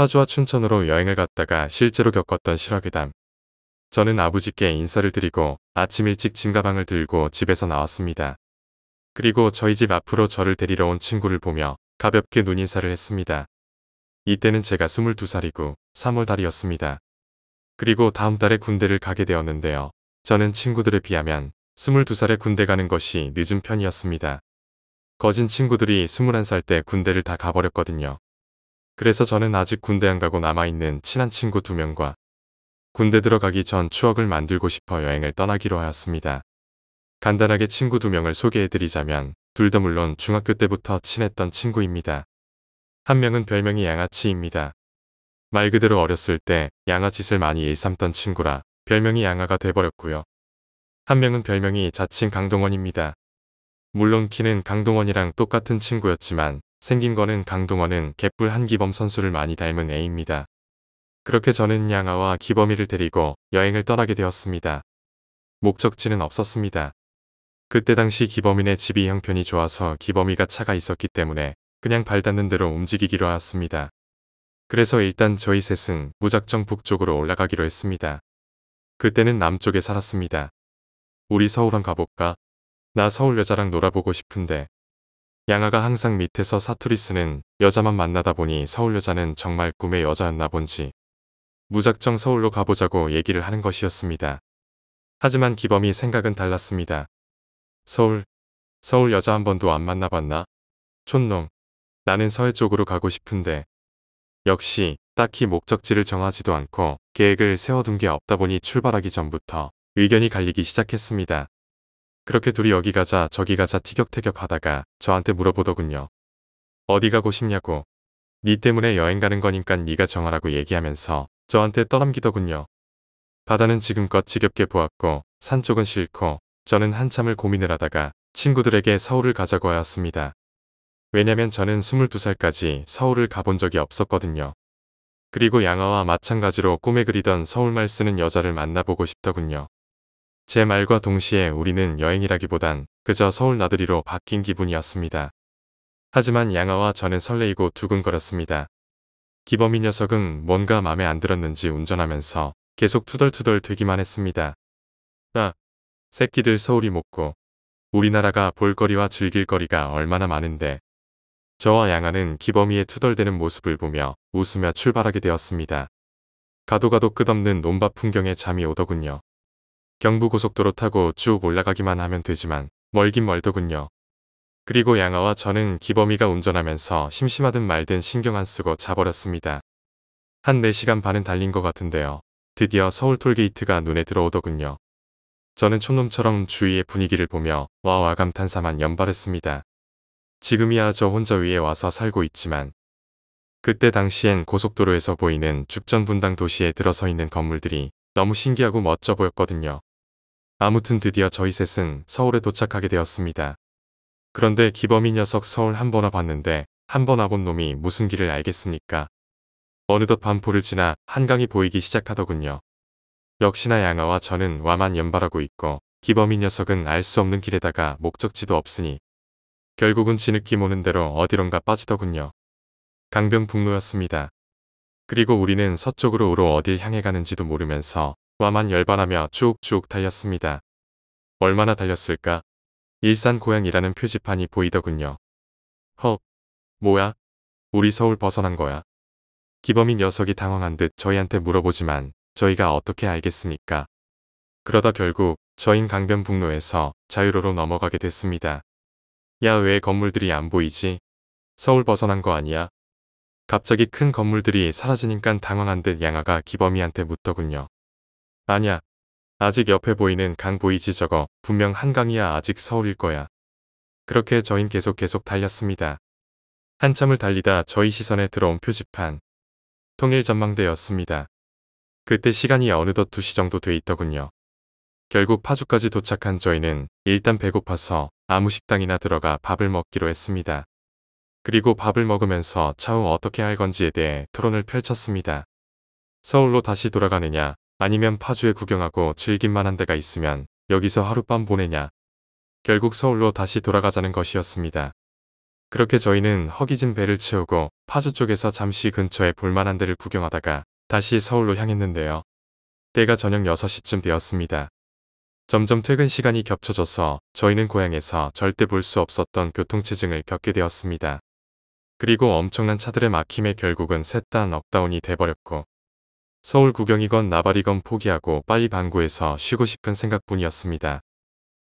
파주와 춘천으로 여행을 갔다가 실제로 겪었던 실화괴담. 저는 아버지께 인사를 드리고 아침 일찍 짐가방을 들고 집에서 나왔습니다. 그리고 저희 집 앞으로 저를 데리러 온 친구를 보며 가볍게 눈인사를 했습니다. 이때는 제가 22살이고 3월달이었습니다. 그리고 다음 달에 군대를 가게 되었는데요. 저는 친구들에 비하면 22살에 군대 가는 것이 늦은 편이었습니다. 거진 친구들이 21살 때 군대를 다 가버렸거든요. 그래서 저는 아직 군대 안 가고 남아있는 친한 친구 두 명과 군대 들어가기 전 추억을 만들고 싶어 여행을 떠나기로 하였습니다. 간단하게 친구 두 명을 소개해드리자면 둘 다 물론 중학교 때부터 친했던 친구입니다. 한 명은 별명이 양아치입니다. 말 그대로 어렸을 때 양아짓을 많이 일삼던 친구라 별명이 양아가 돼버렸고요. 한 명은 별명이 자칭 강동원입니다. 물론 키는 강동원이랑 똑같은 친구였지만 생긴 거는 강동원은 개뿔 한기범 선수를 많이 닮은 애입니다. 그렇게 저는 양아와 기범이를 데리고 여행을 떠나게 되었습니다. 목적지는 없었습니다. 그때 당시 기범이네 집이 형편이 좋아서 기범이가 차가 있었기 때문에 그냥 발 닿는 대로 움직이기로 하였습니다. 그래서 일단 저희 셋은 무작정 북쪽으로 올라가기로 했습니다. 그때는 남쪽에 살았습니다. 우리 서울한 가볼까? 나 서울 여자랑 놀아보고 싶은데 양아가 항상 밑에서 사투리 쓰는 여자만 만나다 보니 서울 여자는 정말 꿈의 여자였나 본지 무작정 서울로 가보자고 얘기를 하는 것이었습니다. 하지만 기범이 생각은 달랐습니다. 서울, 서울 여자 한 번도 안 만나봤나? 촌놈 나는 서해 쪽으로 가고 싶은데 역시 딱히 목적지를 정하지도 않고 계획을 세워둔 게 없다 보니 출발하기 전부터 의견이 갈리기 시작했습니다. 그렇게 둘이 여기 가자 저기 가자 티격태격 하다가 저한테 물어보더군요. 어디 가고 싶냐고. 니 때문에 여행 가는 거니까 니가 정하라고 얘기하면서 저한테 떠넘기더군요. 바다는 지금껏 지겹게 보았고 산 쪽은 싫고 저는 한참을 고민을 하다가 친구들에게 서울을 가자고 하였습니다. 왜냐면 저는 22살까지 서울을 가본 적이 없었거든요. 그리고 양아와 마찬가지로 꿈에 그리던 서울말 쓰는 여자를 만나보고 싶더군요. 제 말과 동시에 우리는 여행이라기보단 그저 서울 나들이로 바뀐 기분이었습니다. 하지만 양아와 저는 설레이고 두근거렸습니다. 기범이 녀석은 뭔가 마음에 안 들었는지 운전하면서 계속 투덜투덜 되기만 했습니다. 아, 새끼들 서울이 먹고 우리나라가 볼거리와 즐길거리가 얼마나 많은데 저와 양아는 기범이의 투덜대는 모습을 보며 웃으며 출발하게 되었습니다. 가도 가도 끝없는 논밭 풍경에 잠이 오더군요. 경부고속도로 타고 쭉 올라가기만 하면 되지만 멀긴 멀더군요. 그리고 양아와 저는 기범이가 운전하면서 심심하든 말든 신경 안 쓰고 자버렸습니다. 한 4시간 반은 달린 것 같은데요. 드디어 서울 톨게이트가 눈에 들어오더군요. 저는 촌놈처럼 주위의 분위기를 보며 와와 감탄사만 연발했습니다. 지금이야 저 혼자 위에 와서 살고 있지만 그때 당시엔 고속도로에서 보이는 죽전분당 도시에 들어서 있는 건물들이 너무 신기하고 멋져 보였거든요. 아무튼 드디어 저희 셋은 서울에 도착하게 되었습니다. 그런데 기범이 녀석 서울 한 번 와봤는데 한 번 와본 놈이 무슨 길을 알겠습니까? 어느덧 반포를 지나 한강이 보이기 시작하더군요. 역시나 양아와 저는 와만 연발하고 있고 기범이 녀석은 알 수 없는 길에다가 목적지도 없으니 결국은 지느낌 오는 대로 어디론가 빠지더군요. 강변북로였습니다. 그리고 우리는 서쪽으로 오로 어딜 향해 가는지도 모르면서 와만 열반하며 쭉쭉 달렸습니다. 얼마나 달렸을까? 일산 고향이라는 표지판이 보이더군요. 헉, 뭐야? 우리 서울 벗어난 거야. 기범인 녀석이 당황한 듯 저희한테 물어보지만 저희가 어떻게 알겠습니까? 그러다 결국 저인 강변북로에서 자유로로 넘어가게 됐습니다. 야 왜 건물들이 안 보이지? 서울 벗어난 거 아니야? 갑자기 큰 건물들이 사라지니깐 당황한 듯 양아가 기범이한테 묻더군요. 아니야. 아직 옆에 보이는 강 보이지 저거 분명 한강이야 아직 서울일 거야. 그렇게 저흰 계속 계속 달렸습니다. 한참을 달리다 저희 시선에 들어온 표지판. 통일 전망대였습니다. 그때 시간이 어느덧 2시 정도 돼 있더군요. 결국 파주까지 도착한 저희는 일단 배고파서 아무 식당이나 들어가 밥을 먹기로 했습니다. 그리고 밥을 먹으면서 차후 어떻게 할 건지에 대해 토론을 펼쳤습니다. 서울로 다시 돌아가느냐 아니면 파주에 구경하고 즐길만한 데가 있으면 여기서 하룻밤 보내냐. 결국 서울로 다시 돌아가자는 것이었습니다. 그렇게 저희는 허기진 배를 채우고 파주 쪽에서 잠시 근처에 볼만한 데를 구경하다가 다시 서울로 향했는데요. 때가 저녁 6시쯤 되었습니다. 점점 퇴근 시간이 겹쳐져서 저희는 고향에서 절대 볼 수 없었던 교통체증을 겪게 되었습니다. 그리고 엄청난 차들의 막힘에 결국은 셋다 넉다운이 돼버렸고 서울 구경이건 나발이건 포기하고 빨리 방구에서 쉬고 싶은 생각뿐이었습니다.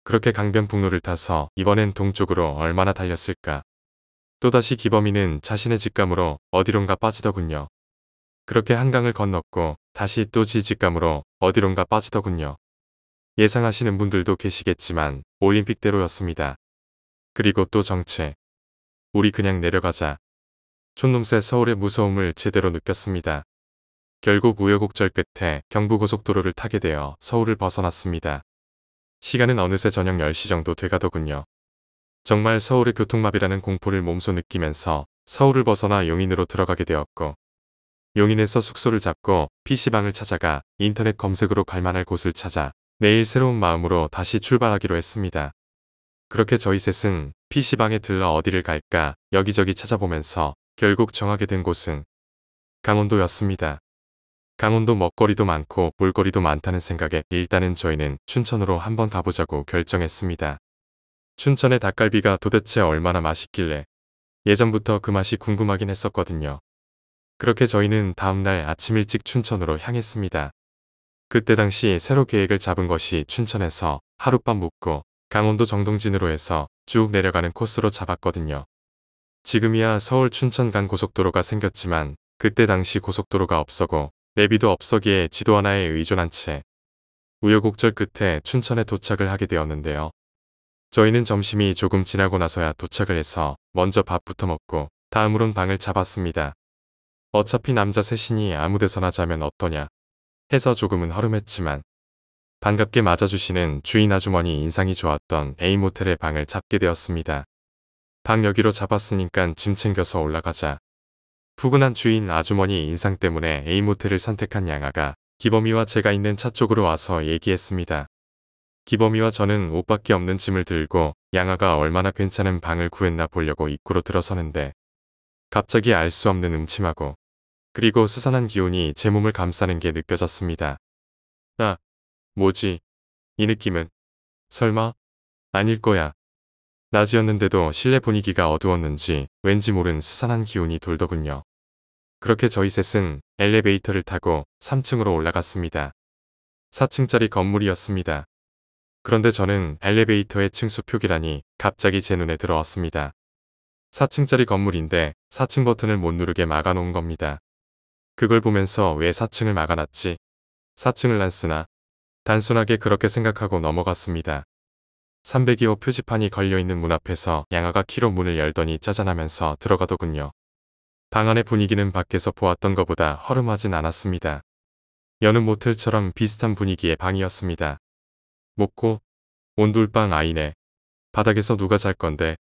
그렇게 강변북로를 타서 이번엔 동쪽으로 얼마나 달렸을까. 또다시 기범이는 자신의 직감으로 어디론가 빠지더군요. 그렇게 한강을 건넜고 다시 또 지직감으로 어디론가 빠지더군요. 예상하시는 분들도 계시겠지만 올림픽대로였습니다. 그리고 또 정체. 우리 그냥 내려가자. 촌놈새 서울의 무서움을 제대로 느꼈습니다. 결국 우여곡절 끝에 경부고속도로를 타게 되어 서울을 벗어났습니다. 시간은 어느새 저녁 10시 정도 돼가더군요. 정말 서울의 교통마비라는 공포를 몸소 느끼면서 서울을 벗어나 용인으로 들어가게 되었고 용인에서 숙소를 잡고 PC방을 찾아가 인터넷 검색으로 갈만할 곳을 찾아 내일 새로운 마음으로 다시 출발하기로 했습니다. 그렇게 저희 셋은 PC방에 들러 어디를 갈까 여기저기 찾아보면서 결국 정하게 된 곳은 강원도였습니다. 강원도 먹거리도 많고 볼거리도 많다는 생각에 일단은 저희는 춘천으로 한번 가보자고 결정했습니다. 춘천의 닭갈비가 도대체 얼마나 맛있길래 예전부터 그 맛이 궁금하긴 했었거든요. 그렇게 저희는 다음날 아침 일찍 춘천으로 향했습니다. 그때 당시 새로 계획을 잡은 것이 춘천에서 하룻밤 묵고 강원도 정동진으로 해서 쭉 내려가는 코스로 잡았거든요. 지금이야 서울 춘천 간 고속도로가 생겼지만 그때 당시 고속도로가 없어고 내비도 없어기에 지도 하나에 의존한 채 우여곡절 끝에 춘천에 도착을 하게 되었는데요. 저희는 점심이 조금 지나고 나서야 도착을 해서 먼저 밥부터 먹고 다음으론 방을 잡았습니다. 어차피 남자 셋이니 아무 데서나 자면 어떠냐 해서 조금은 허름했지만 반갑게 맞아주시는 주인 아주머니 인상이 좋았던 A 모텔의 방을 잡게 되었습니다. 방 여기로 잡았으니까짐 챙겨서 올라가자 푸근한 주인 아주머니 인상 때문에 A모텔을 선택한 양아가 기범이와 제가 있는 차 쪽으로 와서 얘기했습니다. 기범이와 저는 옷밖에 없는 짐을 들고 양아가 얼마나 괜찮은 방을 구했나 보려고 입구로 들어서는데 갑자기 알 수 없는 음침하고 그리고 스산한 기운이 제 몸을 감싸는 게 느껴졌습니다. 아, 뭐지? 이 느낌은 설마 아닐 거야. 낮이었는데도 실내 분위기가 어두웠는지 왠지 모른 수산한 기운이 돌더군요. 그렇게 저희 셋은 엘리베이터를 타고 3층으로 올라갔습니다. 4층짜리 건물이었습니다. 그런데 저는 엘리베이터의 층수 표기란이 갑자기 제 눈에 들어왔습니다. 4층짜리 건물인데 4층 버튼을 못 누르게 막아놓은 겁니다. 그걸 보면서 왜 4층을 막아놨지? 4층을 났으나 단순하게 그렇게 생각하고 넘어갔습니다. 302호 표지판이 걸려있는 문 앞에서 양아가 키로 문을 열더니 짜잔하면서 들어가더군요. 방 안의 분위기는 밖에서 보았던 것보다 허름하진 않았습니다. 여느 모텔처럼 비슷한 분위기의 방이었습니다. 목고, 온돌방 아이네, 바닥에서 누가 잘 건데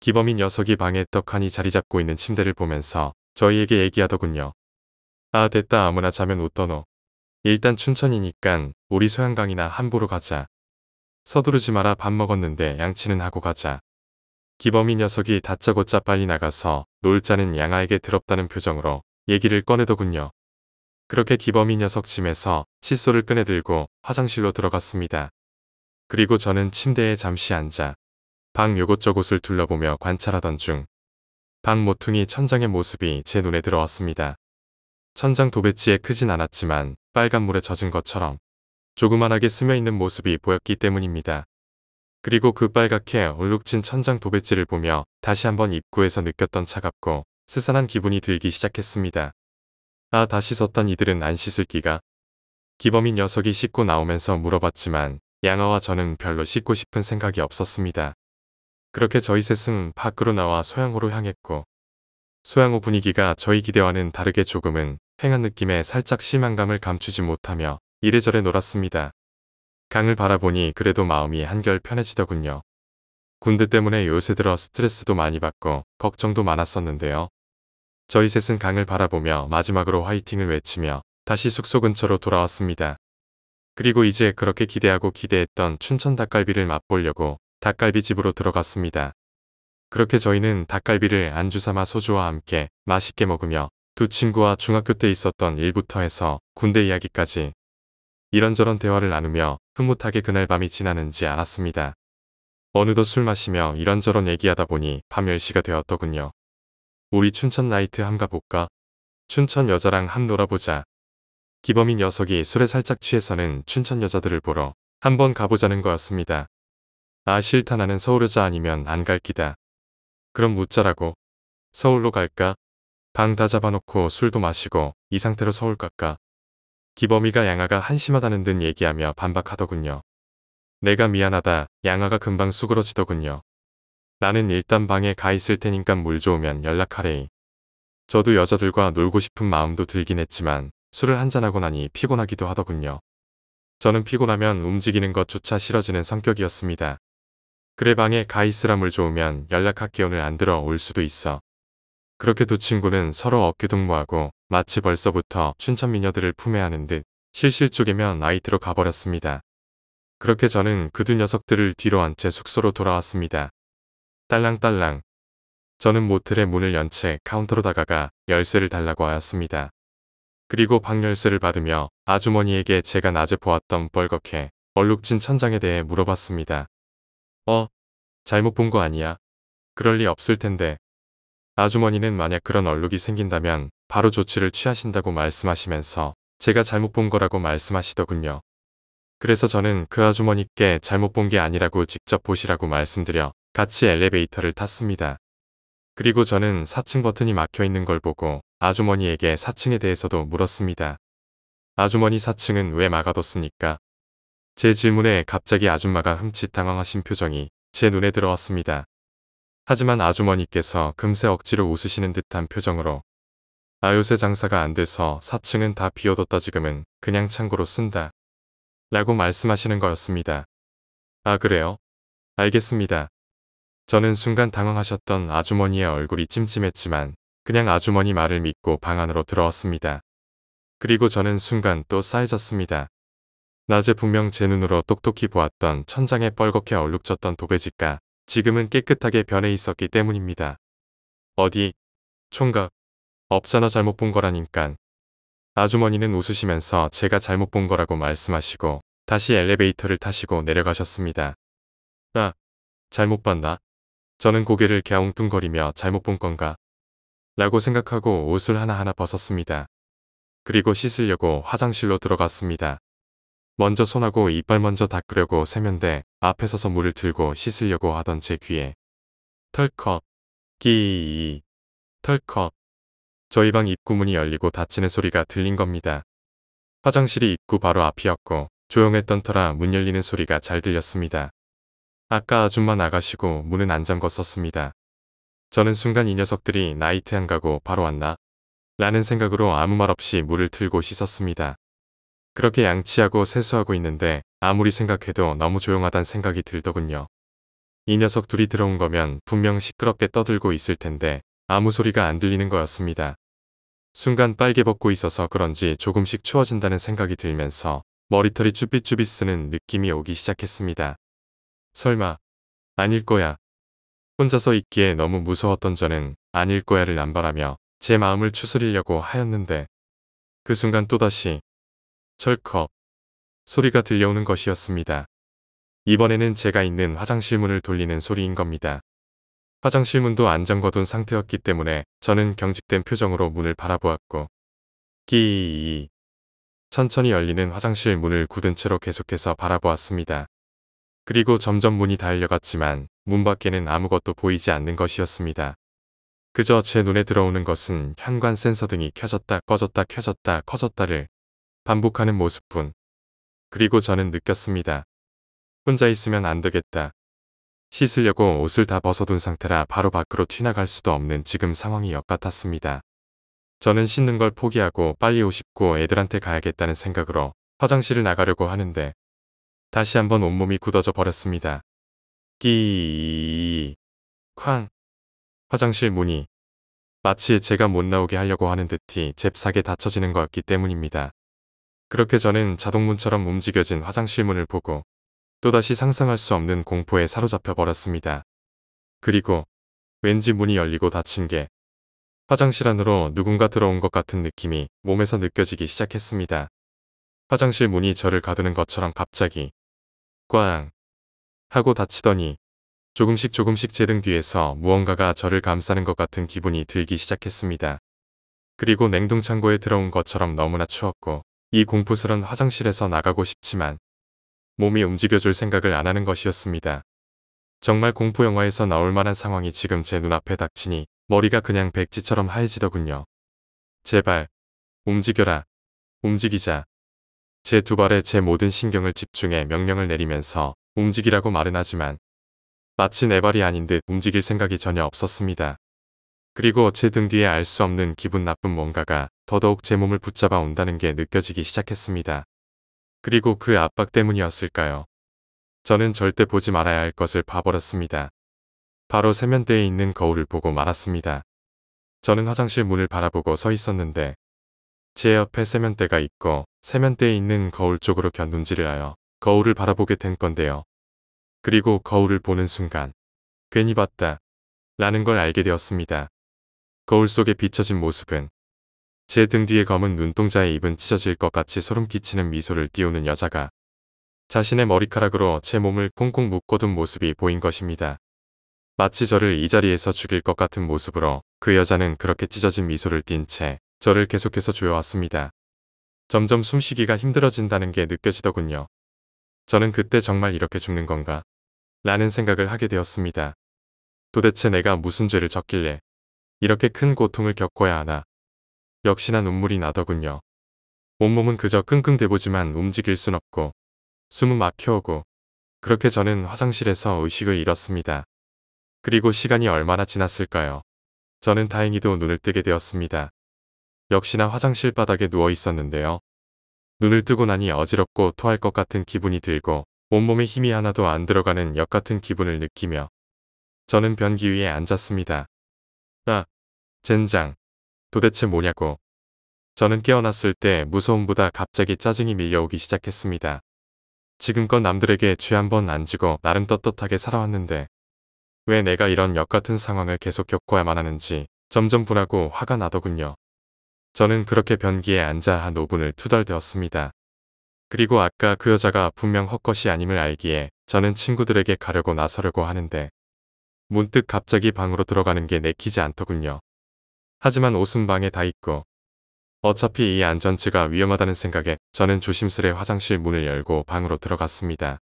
기범인 녀석이 방에 떡하니 자리 잡고 있는 침대를 보면서 저희에게 얘기하더군요. 아 됐다 아무나 자면 웃더노. 일단 춘천이니깐 우리 소양강이나 함부로 가자. 서두르지 마라 밥 먹었는데 양치는 하고 가자. 기범이 녀석이 다짜고짜 빨리 나가서 놀자는 양아에게 들었다는 표정으로 얘기를 꺼내더군요. 그렇게 기범이 녀석 짐에서 칫솔을 꺼내들고 화장실로 들어갔습니다. 그리고 저는 침대에 잠시 앉아 방 요곳저곳을 둘러보며 관찰하던 중 방 모퉁이 천장의 모습이 제 눈에 들어왔습니다. 천장 도배지에 크진 않았지만 빨간물에 젖은 것처럼 조그만하게 스며있는 모습이 보였기 때문입니다. 그리고 그 빨갛게 얼룩진 천장 도배지를 보며 다시 한번 입구에서 느꼈던 차갑고 스산한 기분이 들기 시작했습니다. 아 다시 섰던 이들은 안 씻을 기가. 기범인 녀석이 씻고 나오면서 물어봤지만 양아와 저는 별로 씻고 싶은 생각이 없었습니다. 그렇게 저희 셋은 밖으로 나와 소양호로 향했고 소양호 분위기가 저희 기대와는 다르게 조금은 팽한 느낌에 살짝 실망감을 감추지 못하며 이래저래 놀았습니다. 강을 바라보니 그래도 마음이 한결 편해지더군요. 군대 때문에 요새 들어 스트레스도 많이 받고 걱정도 많았었는데요. 저희 셋은 강을 바라보며 마지막으로 화이팅을 외치며 다시 숙소 근처로 돌아왔습니다. 그리고 이제 그렇게 기대하고 기대했던 춘천 닭갈비를 맛보려고 닭갈비집으로 들어갔습니다. 그렇게 저희는 닭갈비를 안주 삼아 소주와 함께 맛있게 먹으며 두 친구와 중학교 때 있었던 일부터 해서 군대 이야기까지 이런저런 대화를 나누며 흐뭇하게 그날 밤이 지나는지 알았습니다 어느덧 술 마시며 이런저런 얘기하다 보니 밤 10시가 되었더군요. 우리 춘천 나이트 함가 볼까? 춘천 여자랑 함 놀아보자. 기범인 녀석이 술에 살짝 취해서는 춘천 여자들을 보러 한번 가보자는 거였습니다. 아 싫다 나는 서울 여자 아니면 안 갈 기다. 그럼 묻자라고 서울로 갈까? 방 다 잡아놓고 술도 마시고 이 상태로 서울 갈까? 기범이가 양아가 한심하다는 듯 얘기하며 반박하더군요. 내가 미안하다. 양아가 금방 수그러지더군요. 나는 일단 방에 가 있을 테니까 물 좋으면 연락하래 저도 여자들과 놀고 싶은 마음도 들긴 했지만 술을 한잔하고 나니 피곤하기도 하더군요. 저는 피곤하면 움직이는 것조차 싫어지는 성격이었습니다. 그래 방에 가 있으라 물 좋으면 연락할게 오늘 안 들어올 수도 있어. 그렇게 두 친구는 서로 어깨동무하고 마치 벌써부터 춘천 미녀들을 품에 안은 듯 실실 쪼개면나이트로 가버렸습니다. 그렇게 저는 그 두 녀석들을 뒤로 한채 숙소로 돌아왔습니다. 딸랑딸랑 저는 모텔의 문을 연 채 카운터로 다가가 열쇠를 달라고 하였습니다. 그리고 방 열쇠를 받으며 아주머니에게 제가 낮에 보았던 뻘겋게 얼룩진 천장에 대해 물어봤습니다. 어? 잘못 본 거 아니야? 그럴 리 없을 텐데 아주머니는 만약 그런 얼룩이 생긴다면 바로 조치를 취하신다고 말씀하시면서 제가 잘못 본 거라고 말씀하시더군요. 그래서 저는 그 아주머니께 잘못 본 게 아니라고 직접 보시라고 말씀드려 같이 엘리베이터를 탔습니다. 그리고 저는 4층 버튼이 막혀 있는 걸 보고 아주머니에게 4층에 대해서도 물었습니다. 아주머니 4층은 왜 막아뒀습니까? 제 질문에 갑자기 아줌마가 흠칫 당황하신 표정이 제 눈에 들어왔습니다. 하지만 아주머니께서 금세 억지로 웃으시는 듯한 표정으로 아 요새 장사가 안 돼서 4층은 다 비워뒀다 지금은 그냥 창고로 쓴다. 라고 말씀하시는 거였습니다. 아 그래요? 알겠습니다. 저는 순간 당황하셨던 아주머니의 얼굴이 찜찜했지만 그냥 아주머니 말을 믿고 방 안으로 들어왔습니다. 그리고 저는 순간 또 싸해졌습니다. 낮에 분명 제 눈으로 똑똑히 보았던 천장에 뻘겋게 얼룩졌던 도배지가 지금은 깨끗하게 변해 있었기 때문입니다. 어디, 총각, 업잖나 잘못 본 거라니깐. 아주머니는 웃으시면서 제가 잘못 본 거라고 말씀하시고 다시 엘리베이터를 타시고 내려가셨습니다. 아, 잘못 봤나? 저는 고개를 갸웅뚱거리며 잘못 본 건가? 라고 생각하고 옷을 하나하나 벗었습니다. 그리고 씻으려고 화장실로 들어갔습니다. 먼저 손하고 이빨 먼저 닦으려고 세면대 앞에 서서 물을 들고 씻으려고 하던 제 귀에 털컥 끼이 털컥 저희 방 입구문이 열리고 닫히는 소리가 들린 겁니다. 화장실이 입구 바로 앞이었고 조용했던 터라 문 열리는 소리가 잘 들렸습니다. 아까 아줌마 나가시고 문은 안 잠궜었습니다. 저는 순간 이 녀석들이 나이트 안 가고 바로 왔나? 라는 생각으로 아무 말 없이 물을 틀고 씻었습니다. 그렇게 양치하고 세수하고 있는데 아무리 생각해도 너무 조용하단 생각이 들더군요. 이 녀석 둘이 들어온 거면 분명 시끄럽게 떠들고 있을 텐데 아무 소리가 안 들리는 거였습니다. 순간 빨개 벗고 있어서 그런지 조금씩 추워진다는 생각이 들면서 머리털이 쭈빗쭈빗 쓰는 느낌이 오기 시작했습니다. 설마 아닐 거야. 혼자서 있기에 너무 무서웠던 저는 아닐 거야를 남발하며 제 마음을 추스리려고 하였는데 그 순간 또다시 철컥 소리가 들려오는 것이었습니다. 이번에는 제가 있는 화장실 문을 돌리는 소리인 겁니다. 화장실 문도 안 잠궈둔 상태였기 때문에 저는 경직된 표정으로 문을 바라보았고 끼이 천천히 열리는 화장실 문을 굳은 채로 계속해서 바라보았습니다. 그리고 점점 문이 달려갔지만문 밖에는 아무것도 보이지 않는 것이었습니다. 그저 제 눈에 들어오는 것은 현관 센서 등이 켜졌다 꺼졌다 켜졌다 커졌다를 반복하는 모습뿐. 그리고 저는 느꼈습니다. 혼자 있으면 안 되겠다. 씻으려고 옷을 다 벗어둔 상태라 바로 밖으로 튀나갈 수도 없는 지금 상황이 역같았습니다. 저는 씻는 걸 포기하고 빨리 옷 입고 애들한테 가야겠다는 생각으로 화장실을 나가려고 하는데 다시 한번 온몸이 굳어져 버렸습니다. 끼... 쾅! 화장실 문이 마치 제가 못 나오게 하려고 하는 듯이 잽싸게 닫혀지는 거였기 때문입니다. 그렇게 저는 자동문처럼 움직여진 화장실 문을 보고 또다시 상상할 수 없는 공포에 사로잡혀 버렸습니다. 그리고 왠지 문이 열리고 닫힌 게 화장실 안으로 누군가 들어온 것 같은 느낌이 몸에서 느껴지기 시작했습니다. 화장실 문이 저를 가두는 것처럼 갑자기 꽝 하고 닫히더니 조금씩 조금씩 제 등 뒤에서 무언가가 저를 감싸는 것 같은 기분이 들기 시작했습니다. 그리고 냉동창고에 들어온 것처럼 너무나 추웠고 이 공포스런 화장실에서 나가고 싶지만 몸이 움직여줄 생각을 안 하는 것이었습니다. 정말 공포영화에서 나올 만한 상황이 지금 제 눈앞에 닥치니 머리가 그냥 백지처럼 하얘지더군요. 제발 움직여라. 움직이자. 제 두 발에 제 모든 신경을 집중해 명령을 내리면서 움직이라고 말은 하지만 마치 내 발이 아닌 듯 움직일 생각이 전혀 없었습니다. 그리고 제 등 뒤에 알 수 없는 기분 나쁜 뭔가가 더더욱 제 몸을 붙잡아 온다는 게 느껴지기 시작했습니다. 그리고 그 압박 때문이었을까요? 저는 절대 보지 말아야 할 것을 봐버렸습니다. 바로 세면대에 있는 거울을 보고 말았습니다. 저는 화장실 문을 바라보고 서 있었는데 제 옆에 세면대가 있고 세면대에 있는 거울 쪽으로 견눈질을 하여 거울을 바라보게 된 건데요. 그리고 거울을 보는 순간 괜히 봤다 라는 걸 알게 되었습니다. 거울 속에 비춰진 모습은 제 등 뒤에 검은 눈동자에 입은 찢어질 것 같이 소름 끼치는 미소를 띄우는 여자가 자신의 머리카락으로 제 몸을 꽁꽁 묶어둔 모습이 보인 것입니다. 마치 저를 이 자리에서 죽일 것 같은 모습으로 그 여자는 그렇게 찢어진 미소를 띤 채 저를 계속해서 조여왔습니다. 점점 숨쉬기가 힘들어진다는 게 느껴지더군요. 저는 그때 정말 이렇게 죽는 건가? 라는 생각을 하게 되었습니다. 도대체 내가 무슨 죄를 졌길래 이렇게 큰 고통을 겪어야 하나. 역시나 눈물이 나더군요. 온몸은 그저 끙끙대보지만 움직일 순 없고 숨은 막혀오고 그렇게 저는 화장실에서 의식을 잃었습니다. 그리고 시간이 얼마나 지났을까요? 저는 다행히도 눈을 뜨게 되었습니다. 역시나 화장실 바닥에 누워 있었는데요. 눈을 뜨고 나니 어지럽고 토할 것 같은 기분이 들고 온몸에 힘이 하나도 안 들어가는 역 같은 기분을 느끼며 저는 변기 위에 앉았습니다. 아, 젠장. 도대체 뭐냐고. 저는 깨어났을 때 무서움보다 갑자기 짜증이 밀려오기 시작했습니다. 지금껏 남들에게 쥐 한 번 안 지고 나름 떳떳하게 살아왔는데 왜 내가 이런 역같은 상황을 계속 겪어야만 하는지 점점 분하고 화가 나더군요. 저는 그렇게 변기에 앉아 한 5분을 투덜대었습니다. 그리고 아까 그 여자가 분명 헛것이 아님을 알기에 저는 친구들에게 가려고 나서려고 하는데 문득 갑자기 방으로 들어가는 게 내키지 않더군요. 하지만 옷은 방에 다 있고 어차피 이안전치가 위험하다는 생각에 저는 조심스레 화장실 문을 열고 방으로 들어갔습니다.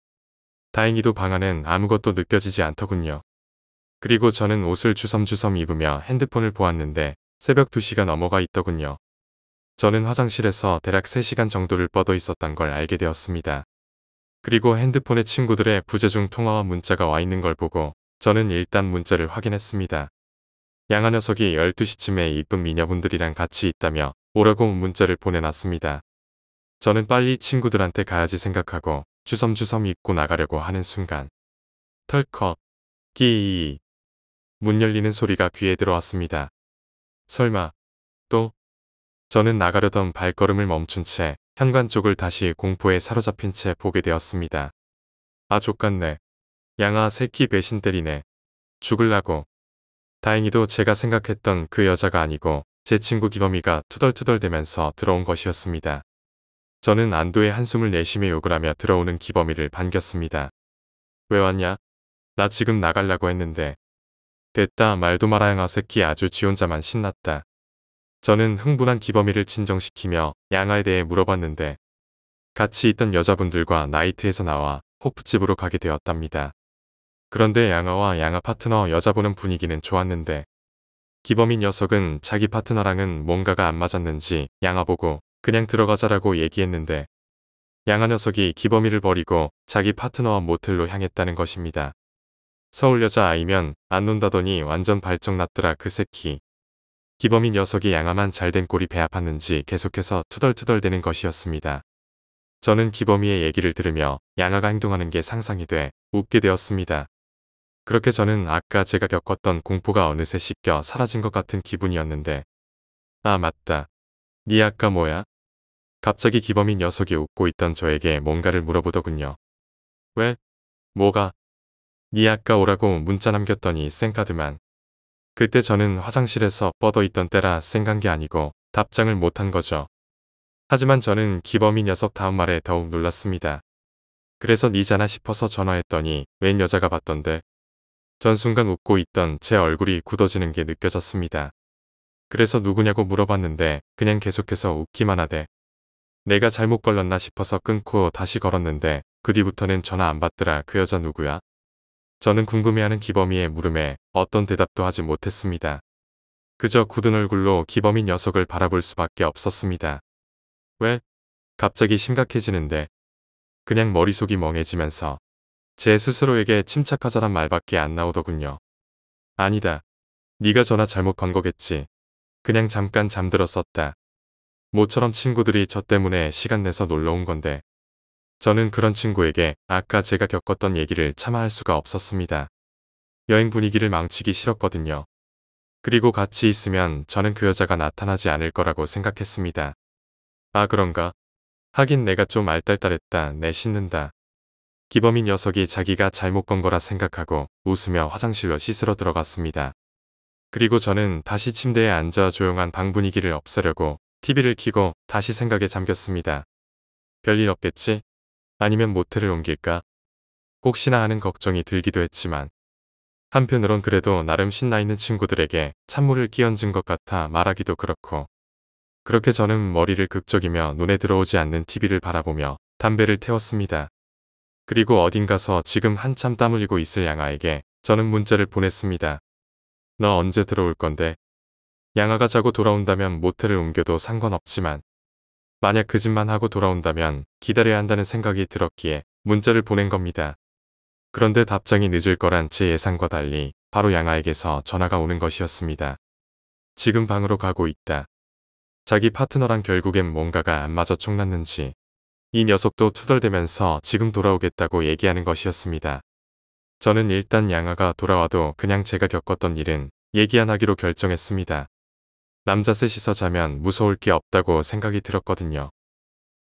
다행히도 방 안엔 아무것도 느껴지지 않더군요. 그리고 저는 옷을 주섬주섬 입으며 핸드폰을 보았는데 새벽 2시가 넘어가 있더군요. 저는 화장실에서 대략 3시간 정도를 뻗어 있었던 걸 알게 되었습니다. 그리고 핸드폰에 친구들의 부재중 통화와 문자가 와 있는 걸 보고 저는 일단 문자를 확인했습니다. 양아 녀석이 12시쯤에 이쁜 미녀분들이랑 같이 있다며 오라고 문자를 보내놨습니다. 저는 빨리 친구들한테 가야지 생각하고 주섬주섬 입고 나가려고 하는 순간 털컥 끼이 문 열리는 소리가 귀에 들어왔습니다. 설마 또 저는 나가려던 발걸음을 멈춘 채 현관 쪽을 다시 공포에 사로잡힌 채 보게 되었습니다. 아 족같네. 양아 새끼 배신 때리네. 죽을라고 다행히도 제가 생각했던 그 여자가 아니고 제 친구 기범이가 투덜투덜대면서 들어온 것이었습니다. 저는 안도의 한숨을 내쉬며 욕을 하며 들어오는 기범이를 반겼습니다. 왜 왔냐? 나 지금 나갈라고 했는데. 됐다 말도 말아야 아 새끼 아주 지 혼자만 신났다. 저는 흥분한 기범이를 진정시키며 양아에 대해 물어봤는데 같이 있던 여자분들과 나이트에서 나와 호프집으로 가게 되었답니다. 그런데 양아와 양아 파트너 여자보는 분위기는 좋았는데 기범인 녀석은 자기 파트너랑은 뭔가가 안 맞았는지 양아 보고 그냥 들어가자라고 얘기했는데 양아 녀석이 기범이를 버리고 자기 파트너와 모텔로 향했다는 것입니다. 서울 여자아이면 안 논다더니 완전 발정났더라 그 새끼. 기범인 녀석이 양아만 잘된 꼴이 배 아팠는지 계속해서 투덜투덜대는 것이었습니다. 저는 기범이의 얘기를 들으며 양아가 행동하는 게 상상이 돼 웃게 되었습니다. 그렇게 저는 아까 제가 겪었던 공포가 어느새 씻겨 사라진 것 같은 기분이었는데 아 맞다. 니 아까 뭐야? 갑자기 기범인 녀석이 웃고 있던 저에게 뭔가를 물어보더군요. 왜? 뭐가? 니 아까 오라고 문자 남겼더니 쌩카드만. 그때 저는 화장실에서 뻗어있던 때라 쌩간 게 아니고 답장을 못한 거죠. 하지만 저는 기범인 녀석 다음 말에 더욱 놀랐습니다. 그래서 니잖아 싶어서 전화했더니 웬 여자가 봤던데 전 순간 웃고 있던 제 얼굴이 굳어지는 게 느껴졌습니다. 그래서 누구냐고 물어봤는데 그냥 계속해서 웃기만 하대. 내가 잘못 걸렸나 싶어서 끊고 다시 걸었는데 그 뒤부터는 전화 안 받더라 그 여자 누구야? 저는 궁금해하는 기범이의 물음에 어떤 대답도 하지 못했습니다. 그저 굳은 얼굴로 기범이 녀석을 바라볼 수밖에 없었습니다. 왜? 갑자기 심각해지는데 그냥 머릿속이 멍해지면서 제 스스로에게 침착하자란 말밖에 안 나오더군요. 아니다. 네가 전화 잘못 건 거겠지. 그냥 잠깐 잠들었었다. 모처럼 친구들이 저 때문에 시간 내서 놀러 온 건데. 저는 그런 친구에게 아까 제가 겪었던 얘기를 참아할 수가 없었습니다. 여행 분위기를 망치기 싫었거든요. 그리고 같이 있으면 저는 그 여자가 나타나지 않을 거라고 생각했습니다. 아 그런가? 하긴 내가 좀 알딸딸했다. 내 씻는다. 기범인 녀석이 자기가 잘못 건 거라 생각하고 웃으며 화장실로 씻으러 들어갔습니다. 그리고 저는 다시 침대에 앉아 조용한 방 분위기를 없애려고 TV를 키고 다시 생각에 잠겼습니다. 별일 없겠지? 아니면 모텔을 옮길까? 혹시나 하는 걱정이 들기도 했지만 한편으론 그래도 나름 신나 있는 친구들에게 찬물을 끼얹은 것 같아 말하기도 그렇고 그렇게 저는 머리를 극적이며 눈에 들어오지 않는 TV를 바라보며 담배를 태웠습니다. 그리고 어딘가서 지금 한참 땀 흘리고 있을 양아에게 저는 문자를 보냈습니다. 너 언제 들어올 건데? 양아가 자고 돌아온다면 모텔을 옮겨도 상관없지만 만약 그집만 하고 돌아온다면 기다려야 한다는 생각이 들었기에 문자를 보낸 겁니다. 그런데 답장이 늦을 거란 제 예상과 달리 바로 양아에게서 전화가 오는 것이었습니다. 지금 방으로 가고 있다. 자기 파트너랑 결국엔 뭔가가 안 맞아 총났는지 이 녀석도 투덜대면서 지금 돌아오겠다고 얘기하는 것이었습니다. 저는 일단 양아가 돌아와도 그냥 제가 겪었던 일은 얘기 안 하기로 결정했습니다. 남자 셋이서 자면 무서울 게 없다고 생각이 들었거든요.